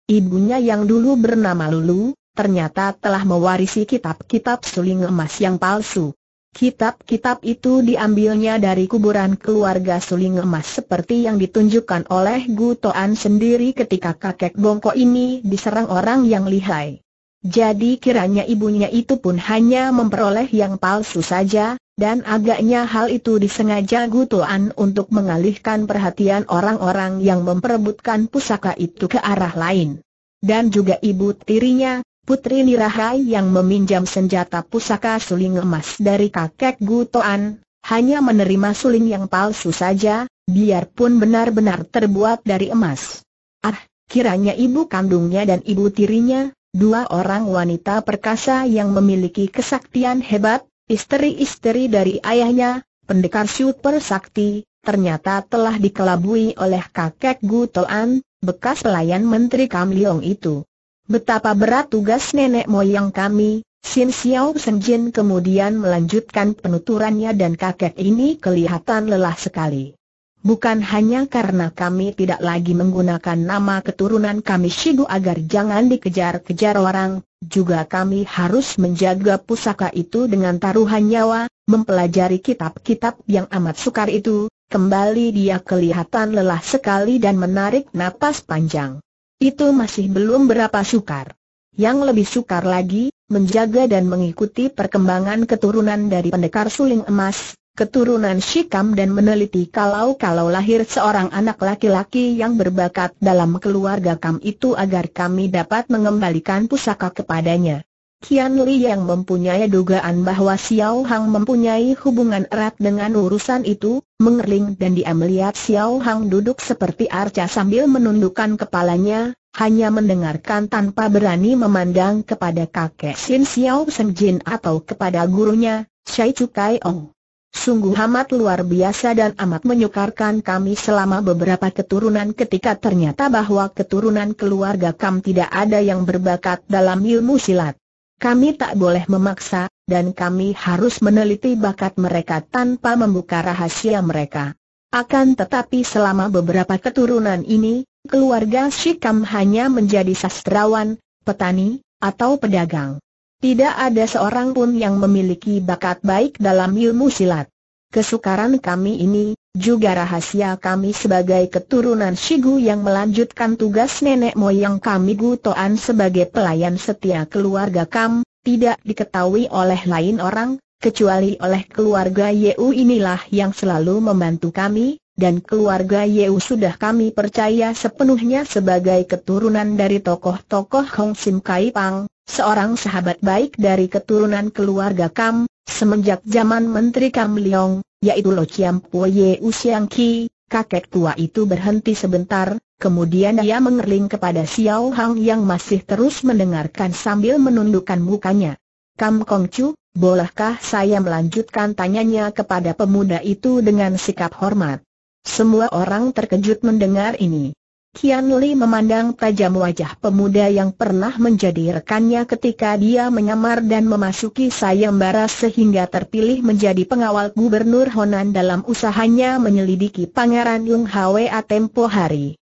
Ibunya yang dulu bernama Lulu, ternyata telah mewarisi kitab-kitab suling emas yang palsu. Kitab-kitab itu diambilnya dari kuburan keluarga suling emas seperti yang ditunjukkan oleh Gu Toan sendiri ketika kakek bongko ini diserang orang yang lihai. Jadi kiranya ibunya itu pun hanya memperoleh yang palsu saja, dan agaknya hal itu disengaja Gu Toan untuk mengalihkan perhatian orang-orang yang memperebutkan pusaka itu ke arah lain. Dan juga ibu tirinya, Putri Nirahai yang meminjam senjata pusaka suling emas dari kakek Gutoan, hanya menerima suling yang palsu saja, biarpun benar-benar terbuat dari emas. Ah, kiranya ibu kandungnya dan ibu tirinya, dua orang wanita perkasa yang memiliki kesaktian hebat, istri-istri dari ayahnya, pendekar super sakti, ternyata telah dikelabui oleh kakek Gutoan, bekas pelayan Menteri Kamliong itu. Betapa berat tugas nenek moyang kami, Sin Xiao Jin kemudian melanjutkan penuturannya dan kakek ini kelihatan lelah sekali. Bukan hanya karena kami tidak lagi menggunakan nama keturunan kami Shigu agar jangan dikejar-kejar orang, juga kami harus menjaga pusaka itu dengan taruhan nyawa, mempelajari kitab-kitab yang amat sukar itu, kembali dia kelihatan lelah sekali dan menarik napas panjang. Itu masih belum berapa sukar. Yang lebih sukar lagi, menjaga dan mengikuti perkembangan keturunan dari pendekar suling emas, keturunan Shikam dan meneliti kalau-kalau lahir seorang anak laki-laki yang berbakat dalam keluarga Kam itu agar kami dapat mengembalikan pusaka kepadanya. Kian Li yang mempunyai dugaan bahwa Xiao Hang mempunyai hubungan erat dengan urusan itu, mengerling dan dia melihat Xiao Hang duduk seperti arca sambil menundukkan kepalanya, hanya mendengarkan tanpa berani memandang kepada kakek Xin Xiao Seng Jin atau kepada gurunya, Shai Chu Kai Ong. Sungguh amat luar biasa dan amat menyukarkan kami selama beberapa keturunan ketika ternyata bahwa keturunan keluarga Kam tidak ada yang berbakat dalam ilmu silat. Kami tak boleh memaksa, dan kami harus meneliti bakat mereka tanpa membuka rahasia mereka. Akan tetapi selama beberapa keturunan ini, keluarga Shikam hanya menjadi sastrawan, petani, atau pedagang. Tidak ada seorang pun yang memiliki bakat baik dalam ilmu silat. Kesukaran kami ini, juga rahasia kami sebagai keturunan Shigu yang melanjutkan tugas nenek moyang kami Gutoan sebagai pelayan setia keluarga Kam, tidak diketahui oleh lain orang, kecuali oleh keluarga Yeu inilah yang selalu membantu kami, dan keluarga Yeu sudah kami percaya sepenuhnya sebagai keturunan dari tokoh-tokoh Hong Sim Kai Pang, seorang sahabat baik dari keturunan keluarga Kam, Semenjak zaman Menteri Kam Leong, yaitu Lo Chiam Po Ye Siang Ki, kakek tua itu berhenti sebentar, kemudian ia mengerling kepada Xiao Hang yang masih terus mendengarkan sambil menundukkan mukanya. Kam Kong Chu, bolehkah saya melanjutkan tanyanya kepada pemuda itu dengan sikap hormat? Semua orang terkejut mendengar ini. Kian Li memandang tajam wajah pemuda yang pernah menjadi rekannya ketika dia menyamar dan memasuki sayembara sehingga terpilih menjadi pengawal gubernur Honan dalam usahanya menyelidiki Pangeran Lung Hwa tempo hari.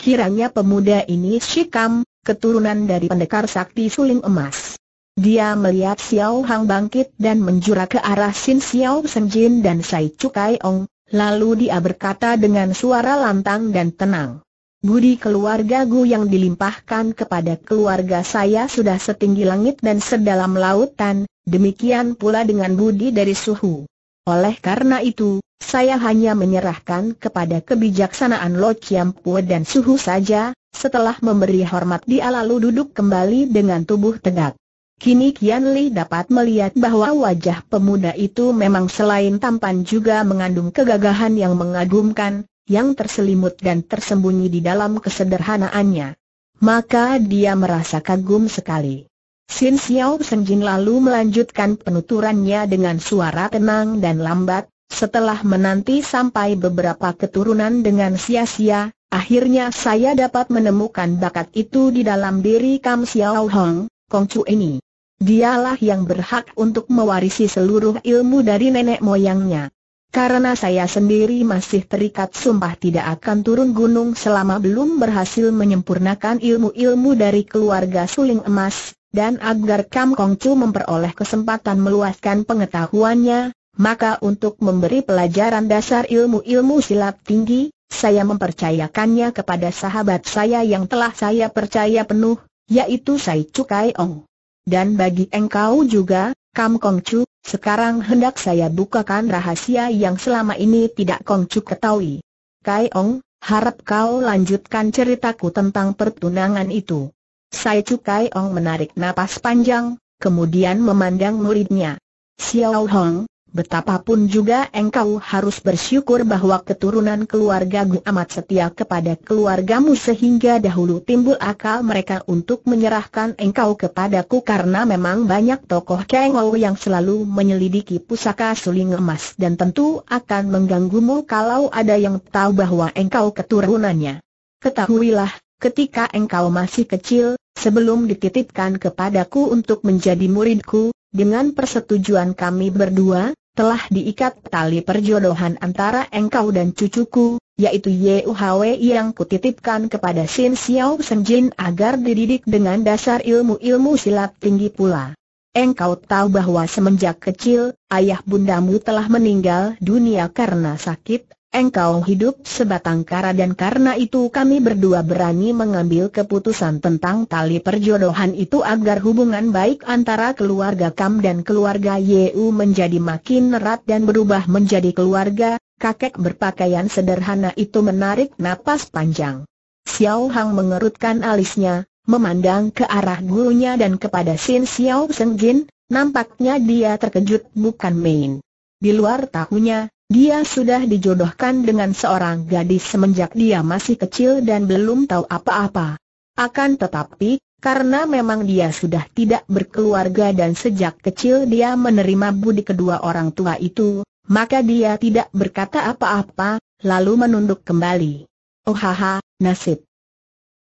Kiranya pemuda ini Shikam, keturunan dari pendekar sakti suling emas. Dia melihat Xiao Hang bangkit dan menjura ke arah Xin Xiao Senjin dan Sai Cukai Ong, lalu dia berkata dengan suara lantang dan tenang. Budi keluarga Gu yang dilimpahkan kepada keluarga saya sudah setinggi langit dan sedalam lautan, demikian pula dengan budi dari suhu. Oleh karena itu, saya hanya menyerahkan kepada kebijaksanaan Lo Chiampua dan suhu saja, setelah memberi hormat dia lalu duduk kembali dengan tubuh tegak. Kini Kian Li dapat melihat bahwa wajah pemuda itu memang selain tampan juga mengandung kegagahan yang mengagumkan, yang terselimut dan tersembunyi di dalam kesederhanaannya. Maka dia merasa kagum sekali. Sin Xiao Senjin lalu melanjutkan penuturannya dengan suara tenang dan lambat, setelah menanti sampai beberapa keturunan dengan sia-sia, akhirnya saya dapat menemukan bakat itu di dalam diri Kam Xiao Hong, Kong Kongcu ini. Dialah yang berhak untuk mewarisi seluruh ilmu dari nenek moyangnya. Karena saya sendiri masih terikat sumpah tidak akan turun gunung selama belum berhasil menyempurnakan ilmu-ilmu dari keluarga suling emas, dan agar Kam Kong Chu memperoleh kesempatan meluaskan pengetahuannya, maka untuk memberi pelajaran dasar ilmu-ilmu silat tinggi, saya mempercayakannya kepada sahabat saya yang telah saya percaya penuh, yaitu Sai Cukai Ong. Dan bagi engkau juga, Kam Kong Chu, sekarang hendak saya bukakan rahasia yang selama ini tidak Chu ketahui. Kai Ong, harap kau lanjutkan ceritaku tentang pertunangan itu. Sai Chu Kai Ong menarik napas panjang, kemudian memandang muridnya. Xiao Hong, Betapapun juga engkau harus bersyukur bahwa keturunan keluarga Gu amat setia kepada keluargamu sehingga dahulu timbul akal mereka untuk menyerahkan engkau kepadaku karena memang banyak tokoh kengau yang selalu menyelidiki pusaka suling emas dan tentu akan mengganggumu kalau ada yang tahu bahwa engkau keturunannya. Ketahuilah, ketika engkau masih kecil, sebelum dititipkan kepadaku untuk menjadi muridku, dengan persetujuan kami berdua, telah diikat tali perjodohan antara engkau dan cucuku, yaitu YUHW yang kutitipkan kepada Sin Xiao Senjin agar dididik dengan dasar ilmu-ilmu silat tinggi pula. Engkau tahu bahwa semenjak kecil, ayah bundamu telah meninggal dunia karena sakit Engkau hidup sebatang kara dan karena itu kami berdua berani mengambil keputusan tentang tali perjodohan itu agar hubungan baik antara keluarga Kam dan keluarga Yeu menjadi makin erat dan berubah menjadi keluarga. Kakek berpakaian sederhana itu menarik napas panjang. Xiao Hang mengerutkan alisnya, memandang ke arah gurunya dan kepada Sin Xiao Sengjin, nampaknya dia terkejut bukan main. Di luar tahunya, dia sudah dijodohkan dengan seorang gadis semenjak dia masih kecil dan belum tahu apa-apa. Akan tetapi, karena memang dia sudah tidak berkeluarga dan sejak kecil dia menerima budi kedua orang tua itu, maka dia tidak berkata apa-apa, lalu menunduk kembali. Oh haha, nasib.